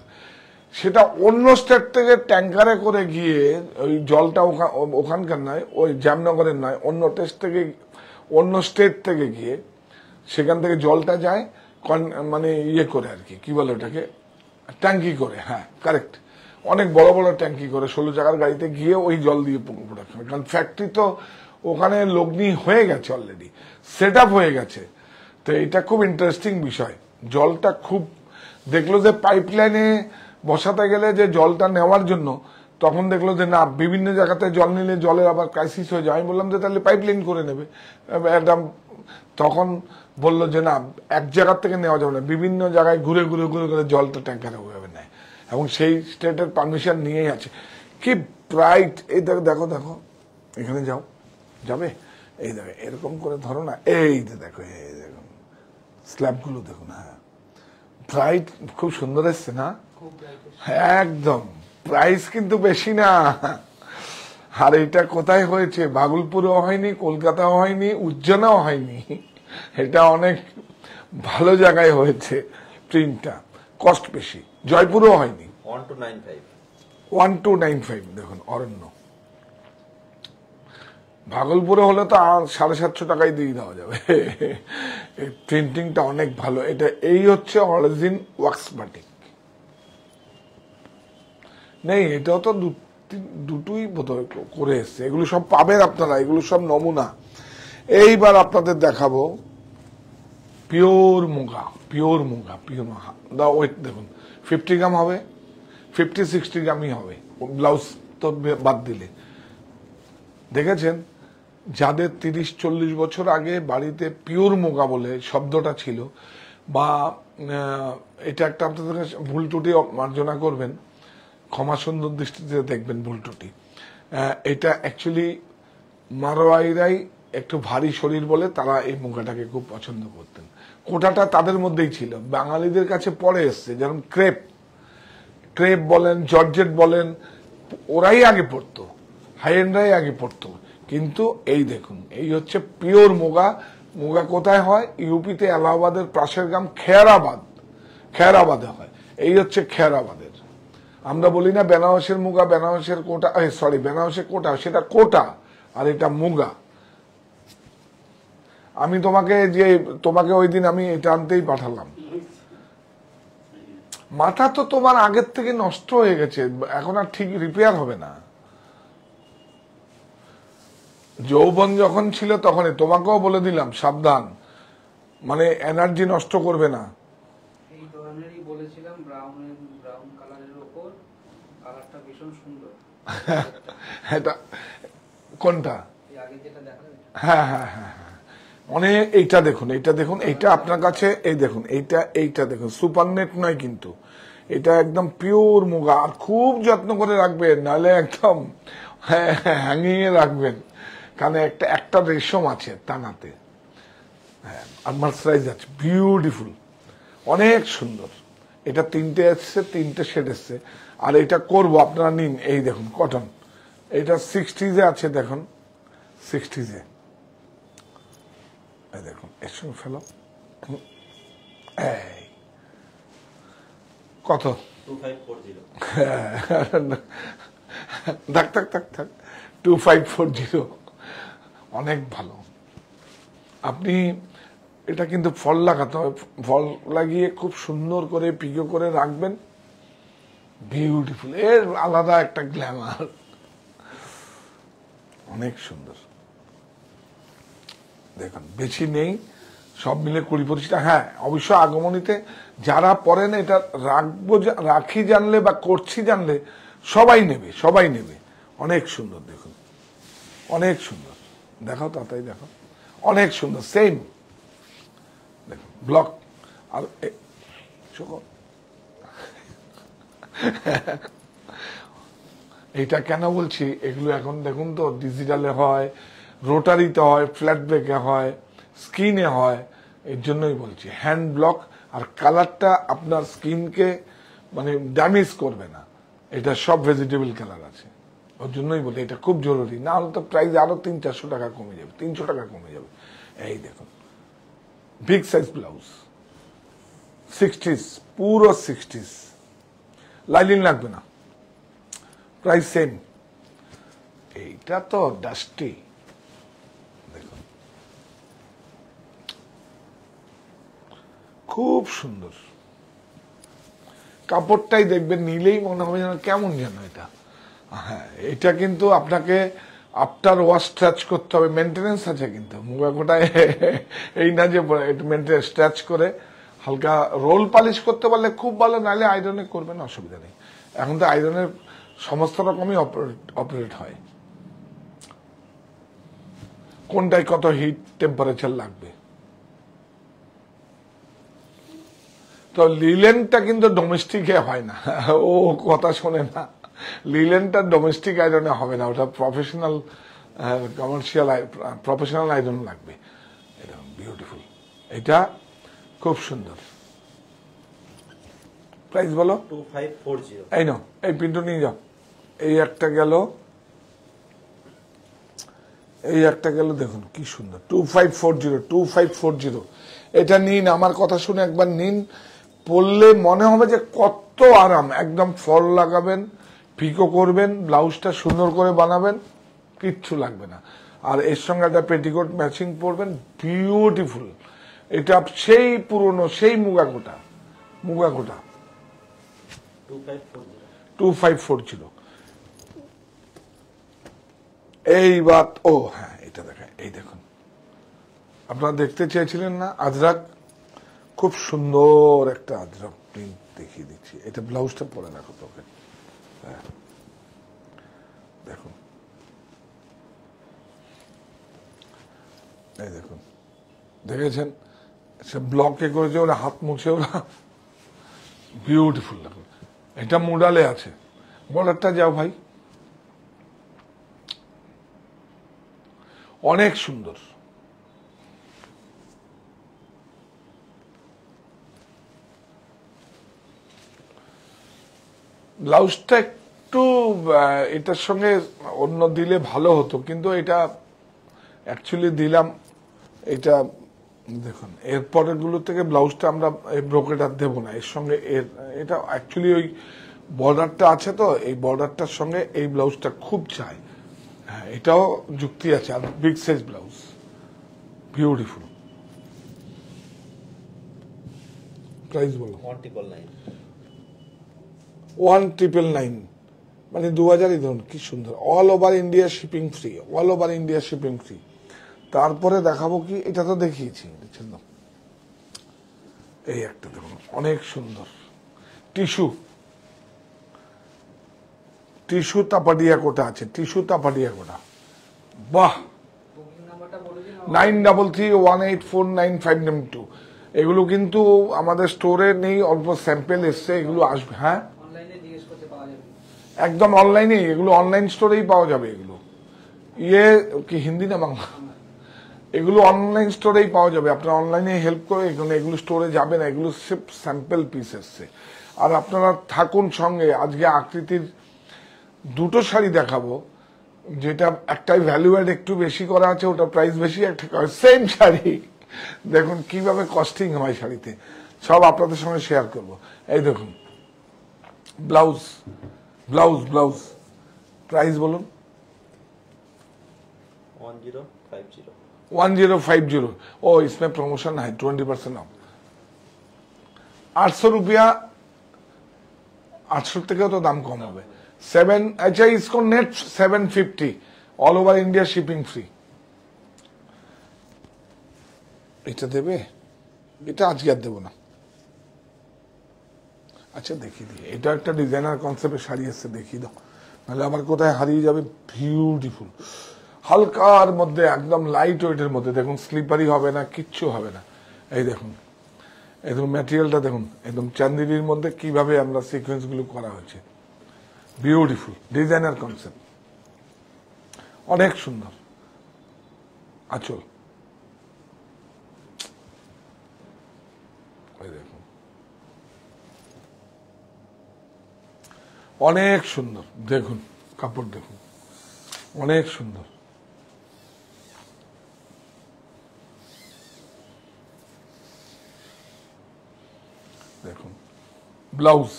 সেটা অন্য স্টেট থেকে ট্যাঙ্কারে করে গিয়ে ওই জলটা ওখানকার নয় ওই জামনগরের নয় অন্য টেস্ট থেকে অন্য স্টেট থেকে গিয়ে সেখান থেকে জলটা যায় মানে ইয়ে করে আর কি কি বলে ওটাকে ট্যাঙ্কি করে হ্যাঁ কারেক্ট অনেক বড় বড় ট্যাঙ্কি করে ষোলো জায়গার গাড়িতে গিয়ে ওই জল দিয়ে প্রোডাকশন কারণ ফ্যাক্টরি তো ওখানে লগ্নি হয়ে গেছে অলরেডি সেট হয়ে গেছে তো এটা খুব ইন্টারেস্টিং বিষয় জলটা খুব দেখলো যে পাইপলাইনে বসাতে গেলে যে জলটা নেওয়ার জন্য তখন দেখলো যে না বিভিন্ন জায়গাতে জল নিলে জলের আবার ক্রাইসিস হয়ে যায় আমি বললাম যে তাহলে পাইপলাইন করে নেবে একদম তখন বলল যে না এক জায়গার থেকে নেওয়া যাবে না বিভিন্ন জায়গায় ঘুরে ঘুরে ঘুরে ঘুরে জলটা ট্যাঙ্কারে ওভাবে নেয় এবং সেই স্টেটের পারমিশন নিয়েই আছে কি প্রাইট এই দেখো দেখো দেখো এখানে যাও যাবে এই দেখো এরকম করে ধরো না এই যে দেখো এই দেখুন স্ল্যাবগুলো দেখুন হ্যাঁ প্রাইট খুব সুন্দর এসছে না হ্যাঁ, একদম প্রাইস কিন্তু বেশি না আর এটা কোথায় হয়েছে বাগুলপুরেও হয়নি কলকাতাও হয়নি উজ্জনাও হয়নি এটা অনেক ভালো জায়গায় হয়েছে প্রিন্টটা কস্ট বেশি জয়পুরও হয়নি one two nine five one two nine five দেখুন অরণ্য ভাগলপুরে হলে তো সাড়ে সাতশো টাকায় দিয়ে দেওয়া যাবে প্রিন্টিংটা অনেক ভালো এটা এই হচ্ছে অরিজিন ওয়াক্স বাটিক নেই এটাও তো দুটোই বোধহয় করে এসছে এগুলো সব পাবেন আপনারা এগুলো সব নমুনা এইবার আপনাদের দেখাবো pure muga pure muga pure muga the weight দেখুন ফিফটি গ্রাম হবে ফিফটি সিক্সটি গ্রামই হবে ব্লাউজ তো বাদ দিলে দেখেছেন যাদের তিরিশ চল্লিশ বছর আগে বাড়িতে পিওর মোগা বলে শব্দটা ছিল বা এটা একটা আপনাদের কাছে ভুল টুটি মার্জনা করবেন ক্ষমা সুন্দর দৃষ্টিতে দেখবেন ভুল টুটি এটা অ্যাকচুয়ালি মারোয়াইরাই একটু ভারী শরীর বলে তারা এই মোগাটাকে খুব পছন্দ করতেন কোটাটা তাদের মধ্যেই ছিল বাঙালিদের কাছে পরে এসছে যেমন ক্রেপ ক্রেপ বলেন জর্জেট বলেন ওরাই আগে পড়তো হাইয়েন্ডরাই আগে পড়তো কিন্তু এই দেখুন এই হচ্ছে পিওর মুগা মুগা কোথায় হয় ইউপিতে এলাহাবাদের পাশের গ্রাম খেয়ারাবাদ খেয়ারাবাদে হয় এই হচ্ছে খেয়ারাবাদের আমরা বলি না বেনারসের মুগা বেনারসের কোটা সরি বেনারসের কোটা সেটা কোটা আর এটা মুগা আমি তোমাকে যে তোমাকে ওই দিন আমি এটা আনতেই পাঠালাম মাথা তো তোমার আগের থেকে নষ্ট হয়ে গেছে এখন আর ঠিক রিপেয়ার হবে না যৌবন যখন ছিল তখনই তোমাকেও বলে দিলাম সাবধান মানে এনার্জি নষ্ট করবে না এটা কোনটা হ্যাঁ হ্যাঁ হ্যাঁ অনেক হ্যাঁ। মানে এইটা দেখুন এইটা দেখুন এইটা আপনার কাছে এই দেখুন এইটা এইটা দেখুন সুপার নেট নয় কিন্তু এটা একদম পিওর মুগা আর খুব যত্ন করে রাখবেন নাহলে একদম হ্যাঁ হ্যাঁ হ্যাঙ্গিয়ে রাখবেন কানে একটা একটা রেশম আছে টানাতে হ্যাঁ আর মার্সারাইজ আছে বিউটিফুল অনেক সুন্দর এটা তিনটে এসছে তিনটে শেড এসছে আর এটা করব আপনারা নিন এই দেখুন কটন এটা সিক্সটিজে আছে দেখুন সিক্সটিজে দেখুন এর সঙ্গে ফেল কত হ্যাঁ, থাক থাক থাক থাক টু ফাইভ ফোর জিরো অনেক ভালো আপনি এটা কিন্তু ফল লাগাতে হবে ফল লাগিয়ে খুব সুন্দর করে পিগো করে রাখবেন বিউটিফুল এর আলাদা একটা গ্ল্যামার অনেক সুন্দর দেখুন বেশি নেই সব মিলে কুড়ি পরিচিত হ্যাঁ অবশ্য আগমনীতে যারা পড়েন এটা রাখবো রাখি জানলে বা করছি জানলে সবাই নেবে সবাই নেবে অনেক সুন্দর দেখুন অনেক সুন্দর দেখাও তাই দেখো অনেক সুন্দর সেম দেখো ব্লক আর এইটা কেন বলছি এগুলো এখন দেখুন তো ডিজিটালে হয় রোটারিতে হয় ফ্ল্যাট ব্রেকে হয় স্কিনে হয় এর জন্যই বলছি হ্যান্ড ব্লক আর কালারটা আপনার স্কিনকে মানে ড্যামেজ করবে না এটা সব ভেজিটেবল কালার আছে ওর জন্যই বলি এটা খুব জরুরি না হলে তো প্রাইস আরো তিন চারশো টাকা কমে যাবে তিনশো টাকা কমে যাবে এই দেখুন বিগ সাইজ ব্লাউজ সিক্সটিস পুরো সিক্সটিস লাইলিন লাগবে না প্রাইস সেম এইটা তো ডাস্টি দেখুন খুব সুন্দর কাপড়টাই দেখবেন নিলেই মনে হবে যেন কেমন যেন এটা হ্যাঁ এটা কিন্তু আপনাকে আফটার ওয়াশ স্ট্র্যাচ করতে হবে মেনটেনেন্স আছে কিন্তু মুগাকোটায় এই না যে মেনটেন স্ট্র্যাচ করে হালকা রোল পালিশ করতে পারলে খুব ভালো নাহলে আয়রনে করবেন অসুবিধা নেই এখন তো আয়রনের সমস্ত রকমই অপারেট হয় কোনটায় কত হিট টেম্পারেচার লাগবে তো লিলেনটা কিন্তু ডোমেস্টিকে হয় না ও কথা শোনে না লিলেনটা ডোমেস্টিক আয়রনে হবে না ওটা প্রফেশনাল কমার্শিয়াল প্রফেশনাল আয়রন লাগবে এটা বিউটিফুল এটা খুব সুন্দর প্রাইস বলো এই নো এই পিন্টু নিয়ে যাও এই একটা গেল এই একটা গেল দেখুন কি সুন্দর two five four zero two five four zero এটা নিন আমার কথা শুনে একবার নিন পড়লে মনে হবে যে কত আরাম একদম ফল লাগাবেন পিকো করবেন ব্লাউজটা সুন্দর করে বানাবেন কিচ্ছু লাগবে না আর এর সঙ্গে একটা পেটিকোট ম্যাচিং পরবেন বিউটিফুল এটা সেই পুরনো সেই muga kota muga kota two five four ছিল এই বাত ও হ্যাঁ এটা দেখেন এই দেখুন আপনারা দেখতে চেয়েছিলেন না আজরাক খুব সুন্দর একটা আজরাক প্রিন্ট দেখিয়ে দিচ্ছি এটা ব্লাউজটা পরে রাখো তোকে হ্যাঁ। দেখুন এই দেখুন দেখেছেন সে ব্লকে করেছে ওরা হাত মুছে ওরা বিউটিফুল দেখুন এটা মুডালে আছে বলারটা যাও ভাই অনেক সুন্দর ব্লাউজটা একটু এটার সঙ্গে অন্য দিলে ভালো হতো কিন্তু এটা অ্যাকচুয়ালি দিলাম এটা দেখুন এর পরেরগুলো থেকে ব্লাউজটা আমরা এই ব্রোকেটার দেব না এর সঙ্গে এর এটা অ্যাকচুয়ালি ওই বর্ডারটা আছে তো এই বর্ডারটার সঙ্গে এই ব্লাউজটা খুব চাই হ্যাঁ এটাও যুক্তি আছে আর big size blouse beautiful price বলো ওয়ান ট্রিপল নাইন মানে দু হাজারই ধরুন কি সুন্দর all over India shipping free all over India shipping free তারপরে দেখাবো কি এটা তো দেখিয়েছি এই একটা দেখুন অনেক সুন্দর টিস্যু টিস্যু তাপাডিয়া কোটা আছে টিস্যু তাপাডিয়া কোটা বাহ nine double three one eight four nine five nine two এগুলো কিন্তু আমাদের স্টোরে নেই অল্প স্যাম্পেল এসছে এগুলো আসবে হ্যাঁ একদম অনলাইনে এগুলো অনলাইন স্টোরেই পাওয়া যাবে এগুলো ইয়ে কি হিন্দি না বাংলা এগুলো অনলাইন স্টোরেই পাওয়া যাবে আপনারা অনলাইনে হেল্প করে এগুলো স্টোরে যাবে না এগুলো সেফ স্যাম্পল পিস এসছে আর আপনারা থাকুন সঙ্গে আজকে আকৃতির দুটো শাড়ি দেখাবো যেটা একটাই ভ্যালু অ্যাড একটু বেশি করা আছে ওটা প্রাইস বেশি একটা সেম শাড়ি দেখুন কিভাবে কস্টিং হয় শাড়িতে সব আপনাদের সঙ্গে শেয়ার করব এই দেখুন ব্লাউজ ব্লাউজ ব্লাউজ প্রাইস বলুন ওয়ান জিরো ফাইভ জিরো ও ইসমে প্রমোশন है টোয়েন্টি পার্সেন্ট অফ আটশো রুপিয়া আটশোর আটশো তো দাম কম হবে সেভেন আচ্ছা ইসকো net seven fifty all over India shipping free এটা দেবে এটা আজকে আর দেবো না আচ্ছা দেখি দিই এটা একটা ডিজাইনার কনসেপ্টে শাড়ি এসছে দেখি দাও নাহলে আমার কোথায় হারিয়ে যাবে বিউটিফুল হালকার মধ্যে একদম লাইট ওয়েটের মধ্যে দেখুন স্লিপারি হবে না কিচ্ছু হবে না এই দেখুন একদম ম্যাটেরিয়ালটা দেখুন একদম চান্দিনীর মধ্যে কিভাবে আমরা সিকোয়েন্সগুলো করা হয়েছে বিউটিফুল ডিজাইনার কনসেপ্ট অনেক সুন্দর আচল অনেক সুন্দর দেখুন কাপড় দেখুন অনেক সুন্দর দেখুন ব্লাউজ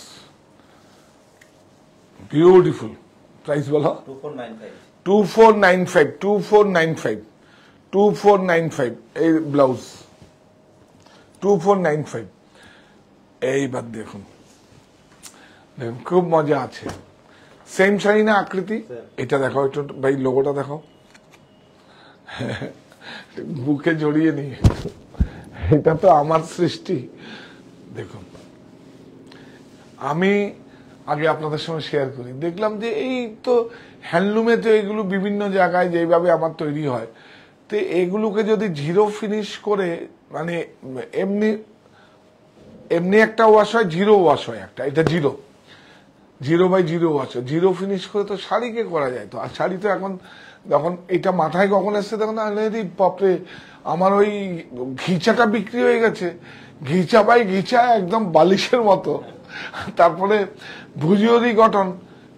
বিউটিফুল প্রাইস বলো two four nine five two four nine five two four nine five এই blouse two four nine five এইবার দেখুন খুব মজা আছে সেম শাড়ি না আকৃতি এটা দেখো একটু ভাই লোগোটা দেখো বুকে জড়িয়ে নিয়ে এটা তো আমার সৃষ্টি দেখুন আমি আগে আপনাদের সঙ্গে শেয়ার করি দেখলাম যে এই তো হ্যান্ডলুমে তো এগুলো বিভিন্ন জায়গায় যেভাবে আমার তৈরি হয় তো এগুলোকে যদি জিরো ফিনিশ করে মানে এমনি এমনি একটা ওয়াশ হয় জিরো ওয়াশ হয় একটা এটা জিরো জিরো বাই জিরো আছে জিরো ফিনিশ করে তো শাড়িকে করা যায় তো আর শাড়ি তো এখন যখন এটা মাথায় কখন এসছে তখন আরে বাপরে আমার ওই ঘিচাটা বিক্রি হয়ে গেছে ঘিচা বাই ঘিচা একদম বালিশের মতো তারপরে ভুজিওরি গঠন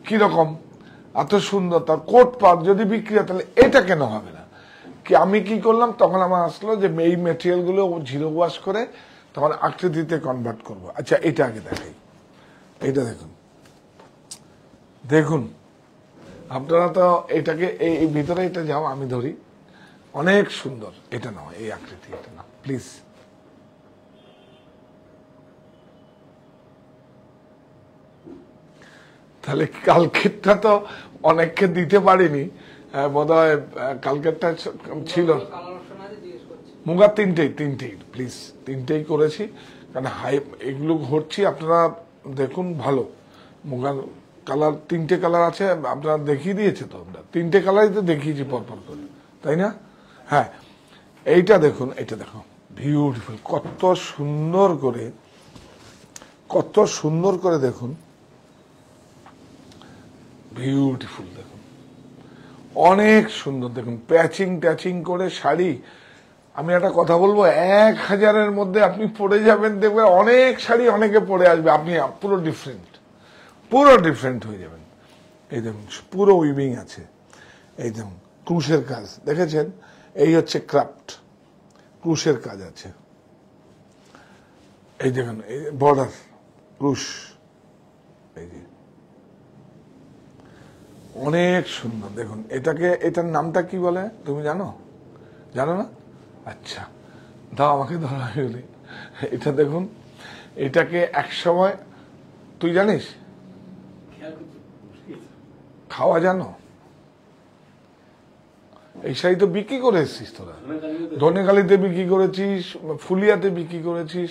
কিরকম এত সুন্দর তার কোট পাক যদি বিক্রি হয় তাহলে এটা কেন হবে না কি আমি কি করলাম তখন আমার আসলো যে এই গুলো জিরো ওয়াশ করে তখন আকৃতিতে কনভার্ট করব আচ্ছা এটা আগে দেখাই এটা দেখুন দেখুন আপনারা তো এটাকে এই ভিতরে এটা যাও আমি ধরি অনেক সুন্দর এটা নয় এই আকৃতি এটা না প্লিজ তাহলে কালকেরটা তো অনেককে দিতে পারিনি বোধ হয় কালকেরটা ছিল মুগার তিনটেই তিনটেই প্লিজ তিনটেই করেছি কারণ হাই এগুলো ঘটছি আপনারা দেখুন ভালো মুগার কালার তিনটে কালার আছে আপনারা দেখিয়ে দিয়েছে তো আমরা তিনটে কালারই তো দেখিয়েছি পরপর করে তাই না হ্যাঁ এইটা দেখুন এটা দেখো বিউটিফুল কত সুন্দর করে কত সুন্দর করে দেখুন বিউটিফুল দেখুন অনেক সুন্দর দেখুন প্যাচিং প্যাচিং করে শাড়ি আমি একটা কথা বলবো এক হাজারের মধ্যে আপনি পরে যাবেন দেখবেন অনেক শাড়ি অনেকে পরে আসবে আপনি পুরো ডিফারেন্ট পুরো ডিফারেন্ট হয়ে যাবেন দেখুন পুরো উইভিং আছে এই দেখুন ক্রুশের কাজ দেখেছেন এই হচ্ছে ক্রাফট ক্রুশের কাজ আছে এই দেখুন এই বর্ডার ক্রুশ এই যে অনেক সুন্দর দেখুন এটাকে এটার নামটা কি বলে তুমি জানো জানো না আচ্ছা দাও আমাকে ধরা এটা দেখুন এটাকে এক সময় তুই জানিস খাওয়া জানো এই শাড়ি তো বিক্রি করে এসছিস তোরা ধনেখালিতে বিক্রি করেছিস ফুলিয়াতে বিক্রি করেছিস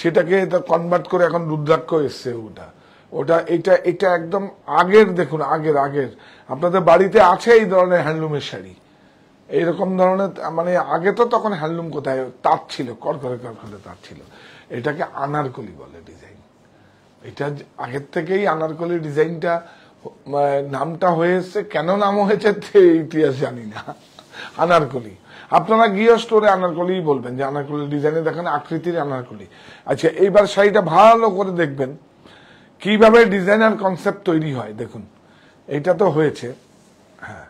সেটাকে কনভার্ট করে এখন রুদ্রাক্ষ এসছে ওটা ওটা এটা এটা একদম আগের দেখুন আগের আগের আপনাদের বাড়িতে আছে এই ধরনের হ্যান্ডলুমের শাড়ি এইরকম ধরনের মানে আগে তো তখন হ্যান্ডলুম কোথায় তাঁত ছিল করকরে করকরে তাঁত ছিল এটাকে আনারকলি বলে ডিজাইন এটা আগের থেকেই আনারকলি ডিজাইনটা মানে নামটা হয়েছে কেন নাম হয়েছে ইতিহাস জানি না আনারকলি আপনারা গিয়ে স্টোরে আনারকলি বলবেন যে আনারকলি ডিজাইনে দেখেন আকৃতির আনারকলি আচ্ছা এইবার শাড়িটা ভালো করে দেখবেন কিভাবে ডিজাইনার কনসেপ্ট তৈরি হয় দেখুন এটা তো হয়েছে হ্যাঁ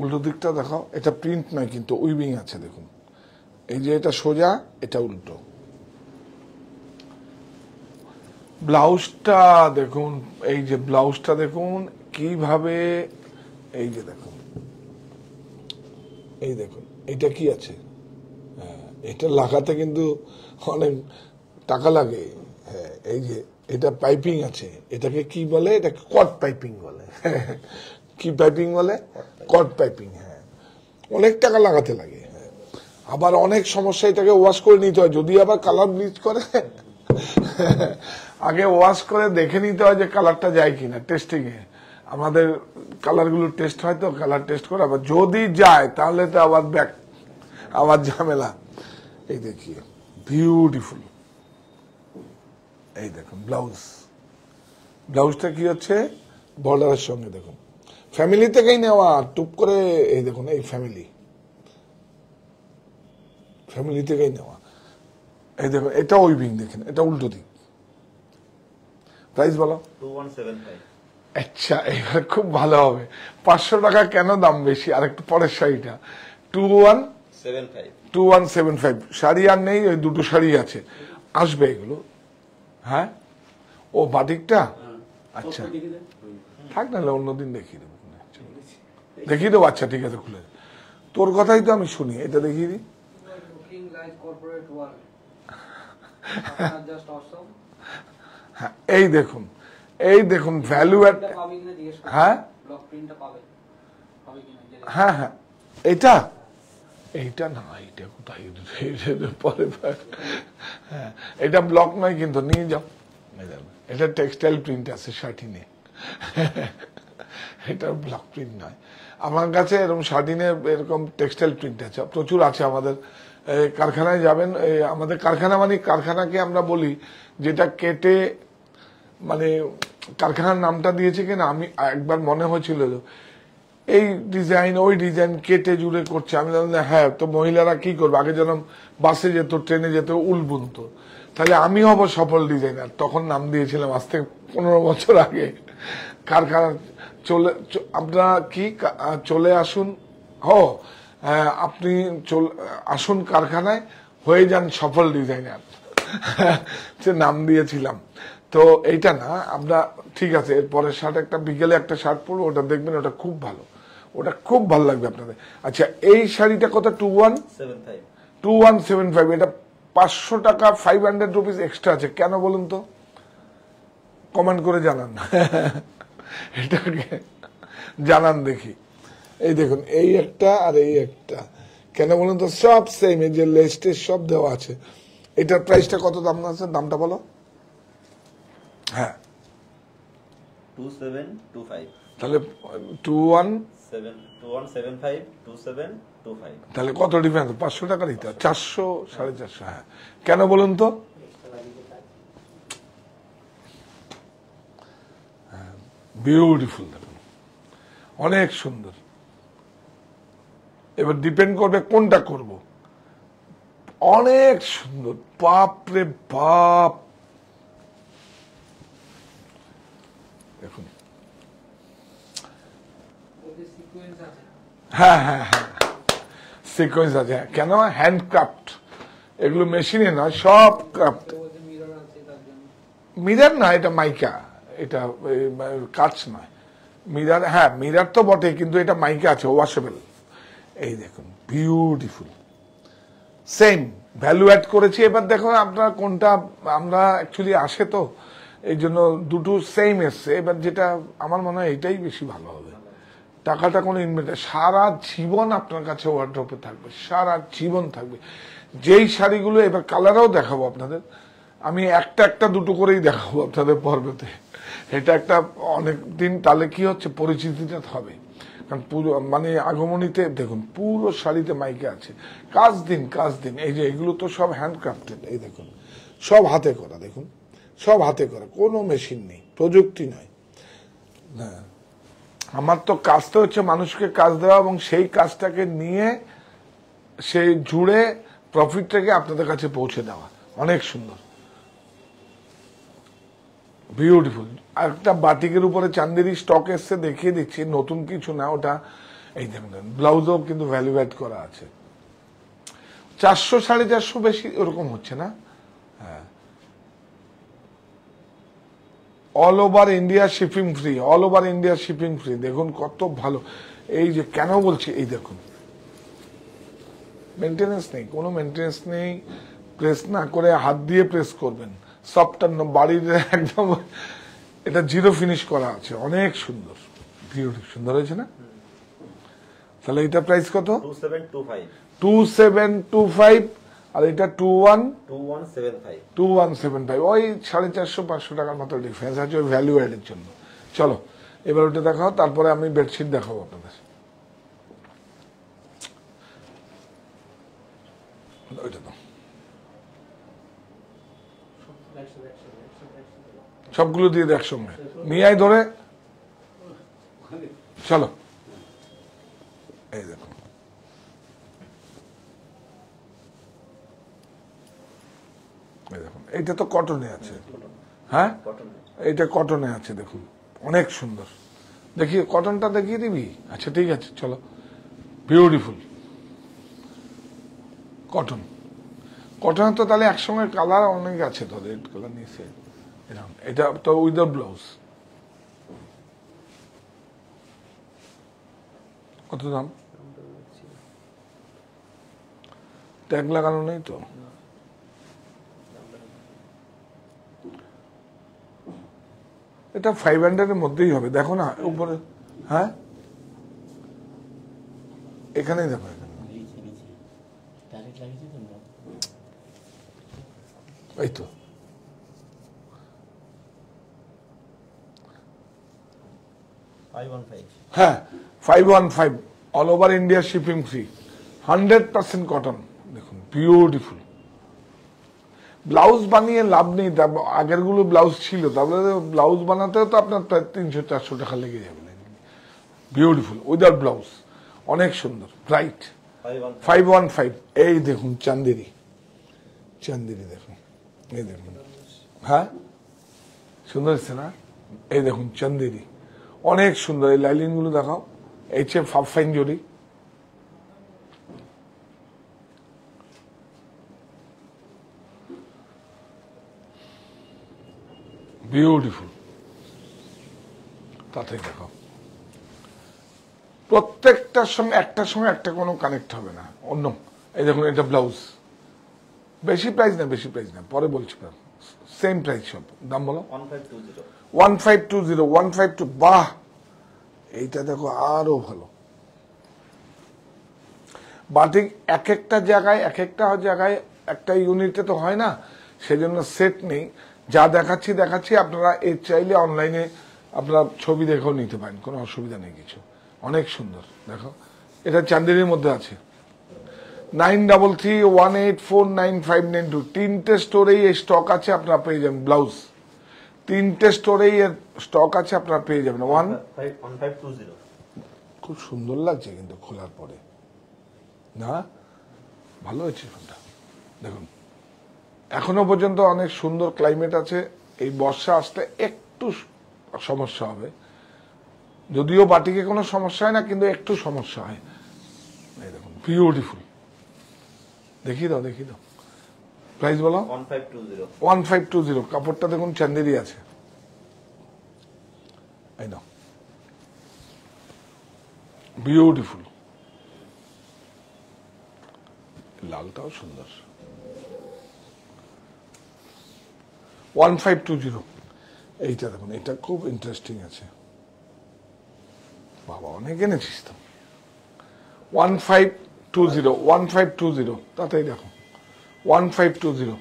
উল্টো দিকটা দেখাও এটা প্রিন্ট নয় কিন্তু উইভিং আছে দেখুন এই যে এটা সোজা এটা উল্টো ব্লাউজটা দেখুন এই যে ব্লাউজটা দেখুন কিভাবে এই যে দেখুন এই দেখুন এটা কি আছে হ্যাঁ, এটা লাগাতে কিন্তু অনেক টাকা লাগে হ্যাঁ এই যে এটা পাইপিং আছে এটাকে কি বলে এটা কট পাইপিং বলে কি পাইপিং বলে কট পাইপিং হ্যাঁ অনেক টাকা লাগাতে লাগে হ্যাঁ। আবার অনেক সমস্যা এটাকে ওয়াশ করে নিতে হয় যদি আবার কালার ব্লিচ করে আগে ওয়াশ করে দেখে নিতে হয় যে কালারটা যায় কিনা টেস্টিংয়ে আমাদের কালারগুলো টেস্ট হয় তো কালার টেস্ট করে আবার যদি যায় তাহলে তো আবার ব্যাক আবার ঝামেলা এই দেখি বিউটিফুল এই দেখুন ব্লাউজ ব্লাউজটা কি হচ্ছে বর্ডারের সঙ্গে দেখুন ফ্যামিলি থেকেই নেওয়া টুপ করে এই দেখুন এই ফ্যামিলি ফ্যামিলি থেকেই নেওয়া এই দেখুন এটা উইভিং দেখেন এটা উল্টো দিক প্রাইস বলো আচ্ছা এবার খুব ভালো হবে পাঁচশো টাকা কেন দাম বেশি আর একটু পরের শাড়িটা two one two one seven five শাড়ি আর নেই ওই দুটো শাড়ি আছে আসবে এগুলো হ্যাঁ ও বাটিকটা হ্যাঁ। আচ্ছা থাক নাহলে অন্যদিন দেখিয়ে দেবো দেখিয়ে দেবো আচ্ছা ঠিক আছে খুলে তোর কথাই তো আমি শুনি এটা দেখিয়ে দিই হ্যাঁ, এই দেখুন এই দেখুন ভ্যালু হ্যাঁ হ্যাঁ হ্যাঁ এটা এইটা না এইটা কোথায় পরে হ্যাঁ এটা ব্লক নয় কিন্তু নিয়ে যাও এটা টেক্সটাইল প্রিন্ট আছে শার্টিনে এটা ব্লক প্রিন্ট নয় আমার কাছে এরকম শার্টিনে এরকম টেক্সটাইল প্রিন্ট আছে প্রচুর আছে আমাদের কারখানায় যাবেন আমাদের কারখানা মানে কারখানাকে আমরা বলি যেটা কেটে মানে কারখানার নামটা দিয়েছে কিনা আমি একবার মনে হয়েছিল এই ডিজাইন ওই ডিজাইন কেটে জুড়ে করছে আমি হ্যাঁ তো মহিলারা কি করবে আগে যেরকম বাসে যেত ট্রেনে যেত উল বুনতো তাহলে আমি হব সফল ডিজাইনার তখন নাম দিয়েছিলাম আজ থেকে পনেরো বছর আগে কারখানা চলে আপনারা কি চলে আসুন হ হ্যাঁ, আপনি চল আসুন কারখানায় হয়ে যান সফল ডিজাইনার যে নাম দিয়েছিলাম তো এইটা না আমরা ঠিক আছে এরপরের শার্ট একটা বিকেলে একটা শার্ট পরবো ওটা দেখবেন ওটা খুব ভালো ওটা খুব ভালো লাগবে আপনাদের আচ্ছা এই শাড়িটা কত two one two one seven five এটা পাঁচশো টাকা ফাইভ হান্ড্রেড রুপিস এক্সট্রা আছে কেন বলুন তো কমেন্ট করে জানান এটাকে জানান দেখি এই দেখুন এই একটা আর এই একটা কেন বলুন তো সব সেম এই যে লেস্টের সব দেওয়া আছে এটার প্রাইসটা কত দাম আছে দামটা বলো হ্যাঁ তাহলে টু ওয়ান তাহলে কত ডিফারেন্স পাঁচশো টাকা দিতে চারশো সাড়ে চারশো হ্যাঁ কেন বলুন তো বিউটিফুল হ্যাঁ। দেখুন অনেক সুন্দর এবার ডিপেন্ড করবে কোনটা করব অনেক সুন্দর বাপ রে বাপ দেখুন হ্যাঁ হ্যাঁ হ্যাঁ সিকোয়েন্স হ্যাঁ। আছে কেন হ্যান্ডক্রাফট এগুলো মেশিনে নয় সব ক্রাফ্ট মিরার না এটা মাইকা এটা কাজ নয় মিরার হ্যাঁ মিরার তো বটে কিন্তু এটা মাইকা আছে ওয়াশেবেল এই দেখুন বিউটিফুল সেম ভ্যালু অ্যাড করেছি এবার দেখো আপনার কোনটা আমরা অ্যাকচুয়ালি আসে তো এই জন্য দুটো সেম এসছে এবার যেটা আমার মনে হয় এটাই বেশি ভালো হবে টাকাটা কোনো ইনভেস্ট সারা জীবন আপনার কাছে ওয়ার্ড্রপে থাকবে সারা জীবন থাকবে যেই শাড়িগুলো এবার কালারও দেখাবো আপনাদের আমি একটা একটা দুটো করেই দেখাবো আপনাদের পর্বতে এটা একটা অনেক দিন তাহলে কি হচ্ছে পরিচিতিটা হবে কারণ পুরো মানে আগমনীতে দেখুন পুরো শাড়িতে মাইকে আছে কাজ দিন কাজ দিন এই যে এগুলো তো সব হ্যান্ডক্রাফটেড এই দেখুন সব হাতে করা দেখুন সব হাতে করা কোনো মেশিন নেই প্রযুক্তি নয় হ্যাঁ আমার তো কাজটা হচ্ছে মানুষকে কাজ দেওয়া এবং সেই কাজটাকে নিয়ে সেই জুড়ে প্রফিটটাকে আপনাদের কাছে পৌঁছে দেওয়া অনেক সুন্দর বিউটিফুল একটা বাতিকের উপরে চান্দেরি স্টক এসছে দেখিয়ে দিচ্ছি নতুন কিছু না ওটা এই দেখুন ব্লাউজও কিন্তু ভ্যালু অ্যাড করা আছে চারশো সাড়ে চারশো বেশি ওরকম হচ্ছে না হ্যাঁ all over India shipping free all over India shipping free দেখুন কত ভালো এই যে কেন বলছি এই দেখুন মেনটেনেন্স নেই কোনো মেনটেনেন্স নেই প্রেস না করে হাত দিয়ে প্রেস করবেন সবটার বাড়ির একদম এটা জিরো ফিনিশ করা আছে অনেক সুন্দর বিউটি সুন্দর হয়েছে না তাহলে এটা প্রাইস কত টু সেভেন টু ফাইভ আর এটা two one two one seven five ওই সাড়ে চারশো পাঁচশো টাকার মতো ডিফারেন্স আছে ওই ভ্যালু অ্যাডের জন্য চলো এবার ওটা দেখাও তারপরে আমি বেডশিট দেখাবো আপনাদের ওইটা সবগুলো দিয়ে দে একসঙ্গে নিয়ে আয় ধরে চলো এই দেখো দেখুন এইটা তো কটনে আছে হ্যাঁ এইটা কটনে আছে দেখুন অনেক সুন্দর দেখি কটনটা দেখিয়ে দিবি আচ্ছা ঠিক আছে চলো বিউটিফুল কটন কটনের তো তাহলে একসঙ্গে কালার অনেক আছে রেড কালার নিয়েছে এটা তো উইদাউট ব্লাউজ কত দাম ট্যাগ লাগানো নেই তো এটা ফাইভ হান্ড্রেডের মধ্যেই হবে দেখো না উপরে হ্যাঁ এখানেই দেখো এই তো হ্যাঁ five one five all over India shipping free hundred percent cotton দেখুন বিউটিফুল ব্লাউজ বানিয়ে লাভ নেই আগেরগুলো ব্লাউজ ছিল তাহলে ব্লাউজ বানাতেও তো আপনার তিনশো চারশো টাকা লেগে যাবে বিউটিফুল উইদাউট ব্লাউজ অনেক সুন্দর ব্রাইট ফাইভ ওয়ান ফাইভ এই দেখুন চান্দিরি চান্দিরি দেখুন এই দেখুন হ্যাঁ সুন্দর হচ্ছে না এই দেখুন চান্দিরি অনেক সুন্দর এই গুলো দেখাও এইচ এফ হাফ ফাইন জড়ি বিউটিফুল তাতে দেখাও প্রত্যেকটার সঙ্গে একটার সঙ্গে একটা কোনো কানেক্ট হবে না অন্য এই দেখুন এটা ব্লাউজ বেশি প্রাইস না বেশি প্রাইস না পরে বলছি সেম প্রাইস সব দাম বলো one five two zero one five two zero one five two বাহ এইটা দেখো আরও ভালো বাটিক এক একটা জায়গায় এক একটা জায়গায় একটা ইউনিটে তো হয় না সেজন্য সেট নেই যা দেখাচ্ছি দেখাচ্ছি আপনারা এর চাইলে অনলাইনে আপনারা ছবি দেখেও নিতে পারেন কোনো অসুবিধা নেই কিছু অনেক সুন্দর দেখো এটা চান্দিনীর মধ্যে আছে nine double three one eight four nine five nine two তিনটে স্টোরেই এই স্টক আছে আপনারা পেয়ে যাবেন ব্লাউজ তিনটে স্টোরেই এর স্টক আছে আপনারা পেয়ে যাবেন ওয়ান খুব সুন্দর লাগছে কিন্তু খোলার পরে না ভালো হয়েছে ফোনটা দেখুন এখনো পর্যন্ত অনেক সুন্দর ক্লাইমেট আছে এই বর্ষা আসতে একটু সমস্যা হবে যদিও বাটিকে কোনো সমস্যা হয় না কিন্তু একটু সমস্যা হয় দেখুন বিউটিফুল দেখি দাও দেখি দাও প্রাইস বলো ওয়ান ফাইভ টু জিরো কাপড়টা দেখুন চান্দেরি আছে বিউটিফুল লালটাও সুন্দর ওয়ান ফাইভ টু জিরো এইটা দেখুন এটা খুব ইন্টারেস্টিং আছে বাবা অনেক এনেছিস তো one five two zero one five two zero তাতেই দেখো ওয়ান ফাইভ টু জিরো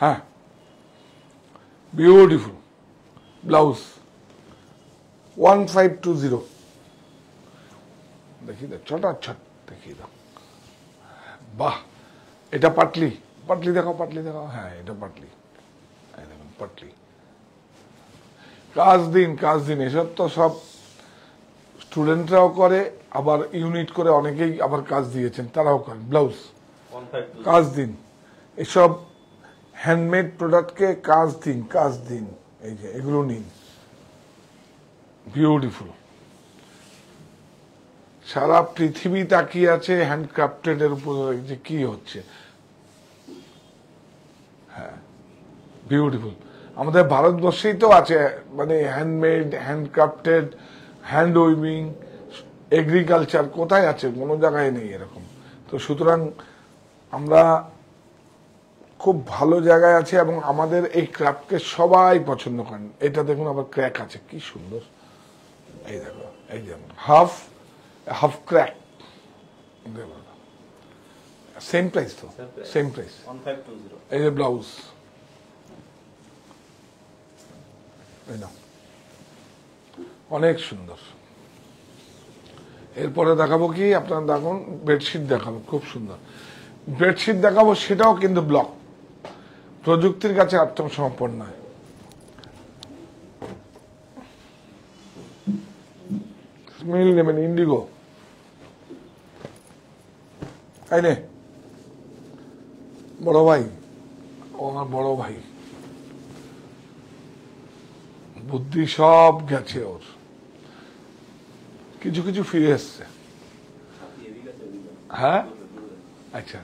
হ্যাঁ beautiful blouse one five two zero দেখি দাও ছটাচ্ছট দাও বাহ এটা পাটলি পাটলি দেখো পাটলি দেখো হ্যাঁ এটা পাটলি পাটলি কাজ দিন কাজ দিন এসব তো সব স্টুডেন্টরাও করে আবার ইউনিট করে অনেকেই আবার কাজ দিয়েছেন তারাও করেন ব্লাউজ কাজ দিন এসব হ্যান্ডমেড প্রোডাক্টকে কাজ দিন কাজ দিন এই যে এগুলো নিন বিউটিফুল সারা পৃথিবী তাকিয়ে আছে হ্যান্ডক্রাফটেড এর উপর যে কি হচ্ছে হ্যাঁ বিউটিফুল আমাদের ভারতবর্ষেই তো আছে মানে handmade handcrafted hand weaving agriculture কোথায় আছে কোনো জায়গায় নেই এরকম তো সুতরাং আমরা খুব ভালো জায়গায় আছে এবং আমাদের এই ক্রাফটকে সবাই পছন্দ করেন এটা দেখুন আবার ক্র্যাক আছে কি সুন্দর এই দেখো এই যেমন half half crack same price তো সেম প্রাইস এই যে ব্লাউজ এই না অনেক সুন্দর এরপরে দেখাবো কি আপনার দেখুন বেডশিট দেখাবো খুব সুন্দর বেডশিট দেখাবো সেটাও কিন্তু ব্লক প্রযুক্তির কাছে আত্মসমর্পণ নয় মিল নেবেন ইন্ডিগো তাই বড় ভাই ও আমার বড় ভাই বুদ্ধি সব গেছে ওর কিছু কিছু ফিরে এসছে হ্যাঁ আচ্ছা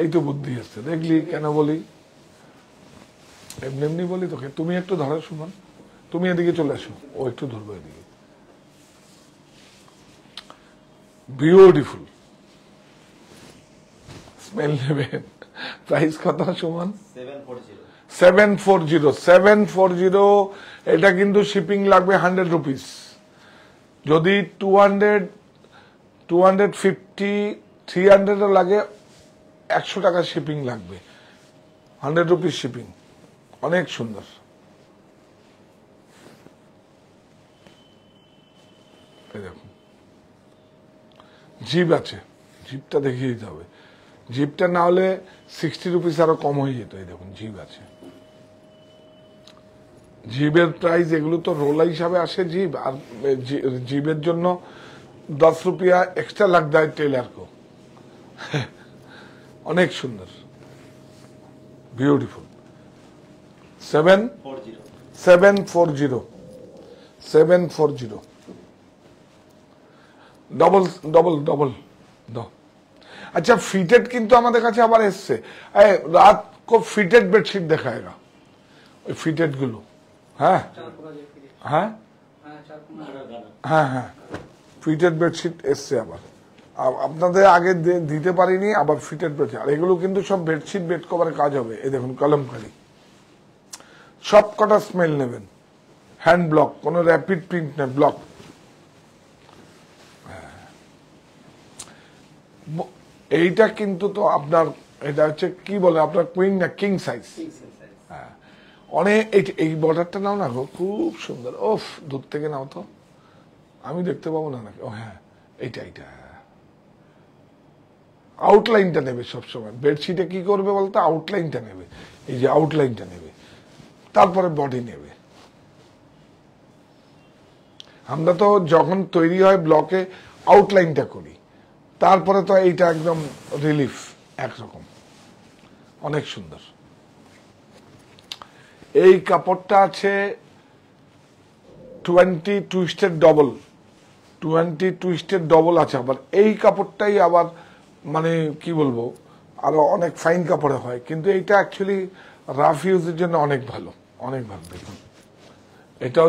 এই তো বুদ্ধি এসছে দেখলি কেন বলি এমনি এমনি বলি তোকে তুমি একটু ধরো সুমন তুমি এদিকে চলে আসো ও একটু ধরবো এদিকে বিউটিফুল স্মেল নেবেন প্রাইস কত Suman seven four zero seven four zero এটা কিন্তু শিপিং লাগবে হান্ড্রেড রুপিস যদি two hundred two hundred fifty three হান্ড্রেডও লাগে একশো টাকা শিপিং লাগবে হান্ড্রেড রুপিস শিপিং অনেক সুন্দর জিপ আছে জিপটা দেখিয়ে দিতে হবে জিপটা না হলে সিক্সটি রুপিস আরও কম হয়ে যেত এই দেখুন জিপ আছে জীবের প্রাইস এগুলো তো রোলা হিসাবে আসে জীব আর জীবের জন্য দশ রুপিয়া এক্সট্রা লাগতে হয় টেলার কো অনেক সুন্দর beautiful seven seven four zero seven four zero double double double ড আচ্ছা ফিটেড কিন্তু আমাদের কাছে আবার এসছে রাত কো ফিটেড বেডশিট দেখায় ওই ফিটেডগুলো হ্যাঁ হ্যাঁ হ্যাঁ হ্যাঁ ফিটেড বেডশিট এসছে আবার আপনাদের আগে দিতে পারিনি আবার ফিটেড বেডশিট আর এগুলো কিন্তু সব বেডশিট বেড কভারের কাজ হবে এ দেখুন কলমকারি সব কটা স্মেল নেবেন হ্যান্ড ব্লক কোনো র্যাপিড প্রিন্ট না ব্লক হ্যাঁ। এইটা কিন্তু তো আপনার এটা হচ্ছে কি বলে আপনার কুইন না কিং সাইজ অনেক এই বর্ডারটা নাও না গো খুব সুন্দর ওফ দূর থেকে নাও তো আমি দেখতে পাবো না নাকি ও হ্যাঁ এইটা এইটা আউটলাইনটা নেবে সবসময় বেডশিটে কি করবে বলতো আউটলাইনটা নেবে এই যে আউটলাইনটা নেবে তারপরে বডি নেবে আমরা তো যখন তৈরি হয় ব্লকে আউটলাইনটা করি তারপরে তো এইটা একদম রিলিফ একরকম অনেক সুন্দর এই কাপড়টা আছে টোয়েন্টি টুইস্টের ডবল টোয়েন্টি টুইস্টের ডবল আছে আবার এই কাপড়টাই আবার মানে কি বলবো আরো অনেক ফাইন কাপড়ে হয় কিন্তু এইটা অ্যাকচুয়ালি রাফ ইউজের জন্য অনেক ভালো অনেক ভালো দেখুন এটাও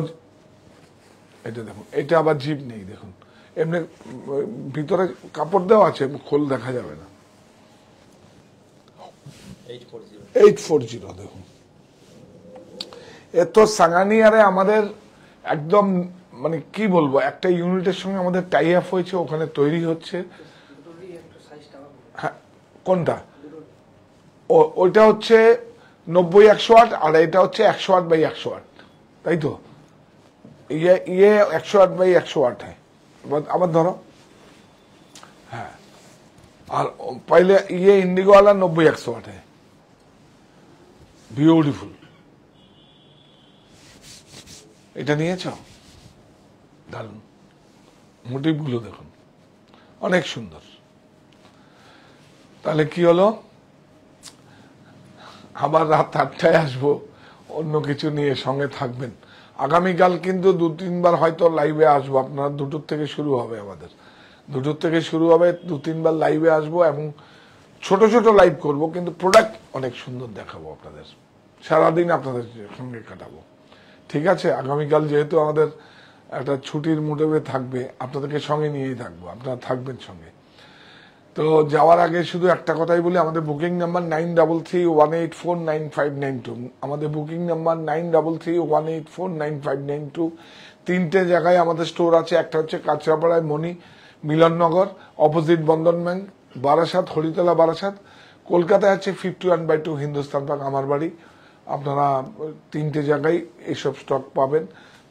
এটা দেখুন এটা আবার জিপ নেই দেখুন এমনি ভিতরে কাপড় দেওয়া আছে খোল দেখা যাবে না এইট ফোর জিরো দেখুন এত সাঙ্গানিয়ারে আমাদের একদম মানে কি বলবো একটা ইউনিটের সঙ্গে আমাদের টাই আপ হয়েছে ওখানে তৈরি হচ্ছে হ্যাঁ কোনটা ওইটা হচ্ছে নব্বই একশো আট আর এটা হচ্ছে একশো আট বাই একশো আট তাই তো ইয়ে ইয়ে একশো আট বাই একশো আট হ্যাঁ আবার ধরো হ্যাঁ আর পাইলে ইয়ে ইন্ডিগোয়ালা নব্বই একশো আট হ্যাঁ বিউটিফুল এটা নিয়েছ দারুণ মোটিভগুলো দেখুন অনেক সুন্দর তাহলে কি হলো আবার রাত আটটায় আসবো অন্য কিছু নিয়ে সঙ্গে থাকবেন আগামীকাল কিন্তু দু তিনবার হয়তো লাইভে আসবো আপনারা দুটোর থেকে শুরু হবে আমাদের দুটোর থেকে শুরু হবে দু তিনবার লাইভে আসবো এবং ছোট ছোট লাইভ করব কিন্তু প্রোডাক্ট অনেক সুন্দর দেখাবো আপনাদের সারাদিন আপনাদের সঙ্গে কাটাবো ঠিক আছে আগামীকাল যেহেতু আমাদের একটা ছুটির মোটেবে থাকবে আপনাদেরকে সঙ্গে নিয়েই থাকবো আপনারা থাকবেন সঙ্গে তো যাওয়ার আগে শুধু একটা কথাই বলি আমাদের booking number nine double three one eight four nine five nine two আমাদের booking number nine double three one eight four nine five nine two তিনটে জায়গায় আমাদের স্টোর আছে একটা হচ্ছে কাঁচরাপাড়ায় মণি মিলননগর অপোজিট বন্ধন ব্যাংক বারাসাত হরিতলা বারাসাত কলকাতায় আছে fifty one by two Hindustan park আমার বাড়ি আপনারা তিনটে জায়গায় এইসব স্টক পাবেন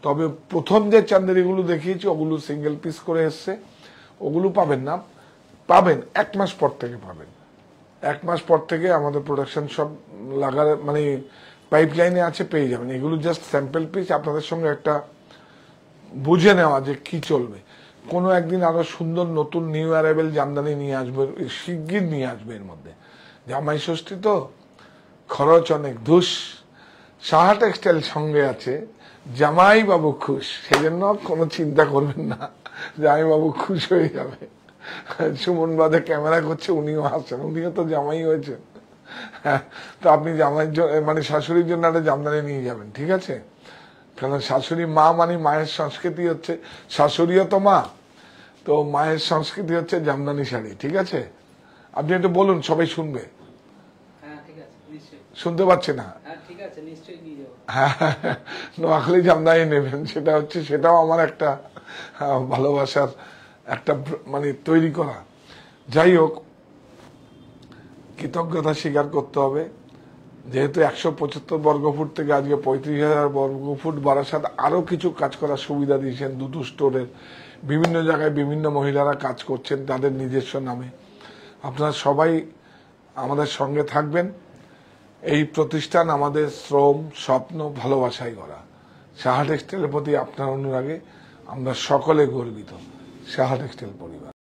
তবে প্রথম যে চান্দেরিগুলো দেখিয়েছি ওগুলো সিঙ্গেল পিস করে এসছে ওগুলো পাবেন না পাবেন এক মাস পর থেকে পাবেন এক মাস পর থেকে আমাদের প্রোডাকশন সব লাগার মানে পাইপ লাইনে আছে পেয়ে যাবেন এগুলো জাস্ট স্যাম্পল পিস আপনাদের সঙ্গে একটা বুঝে নেওয়া যে কি চলবে কোনো একদিন আরো সুন্দর নতুন নিউ অ্যারাইভেল জামদানি নিয়ে আসবে শিগগির নিয়ে আসবে এর মধ্যে জামাই ষষ্ঠী তো খরচ অনেক ধুস সাহা টেক্সটাইল সঙ্গে আছে জামাই বাবু খুশ সেজন্য কোনো চিন্তা করবেন না জামাই বাবু খুশ হয়ে যাবে সুমন বাদে ক্যামেরা করছে উনিও হাসছেন উনিও তো জামাই হয়েছেন তো আপনি জামাইয়ের জন্য মানে শাশুড়ির জন্য একটা জামদানি নিয়ে যাবেন ঠিক আছে কারণ শাশুড়ি মা মানে মায়ের সংস্কৃতি হচ্ছে শাশুড়িও তো মা তো মায়ের সংস্কৃতি হচ্ছে জামদানি শাড়ি ঠিক আছে আপনি একটু বলুন সবাই শুনবে শুনতে পাচ্ছি না হ্যাঁ, নোয়াখালি জামদাই নেবেন সেটা হচ্ছে সেটাও আমার একটা ভালোবাসার একটা মানে তৈরি করা যাই হোক কৃতজ্ঞতা স্বীকার করতে হবে যেহেতু একশো পঁচাত্তর বর্গফুট থেকে আজকে পঁয়ত্রিশ হাজার বর্গফুট বারাসাত আরও কিছু কাজ করার সুবিধা দিয়েছেন দুটো স্টোরের বিভিন্ন জায়গায় বিভিন্ন মহিলারা কাজ করছেন তাদের নিজস্ব নামে আপনারা সবাই আমাদের সঙ্গে থাকবেন এই প্রতিষ্ঠান আমাদের শ্রম স্বপ্ন ভালোবাসায় করা সাহা টেক্সটাইলের প্রতি আপনার অনুরাগে আমরা সকলে গর্বিত সাহা টেক্সটাইল পরিবার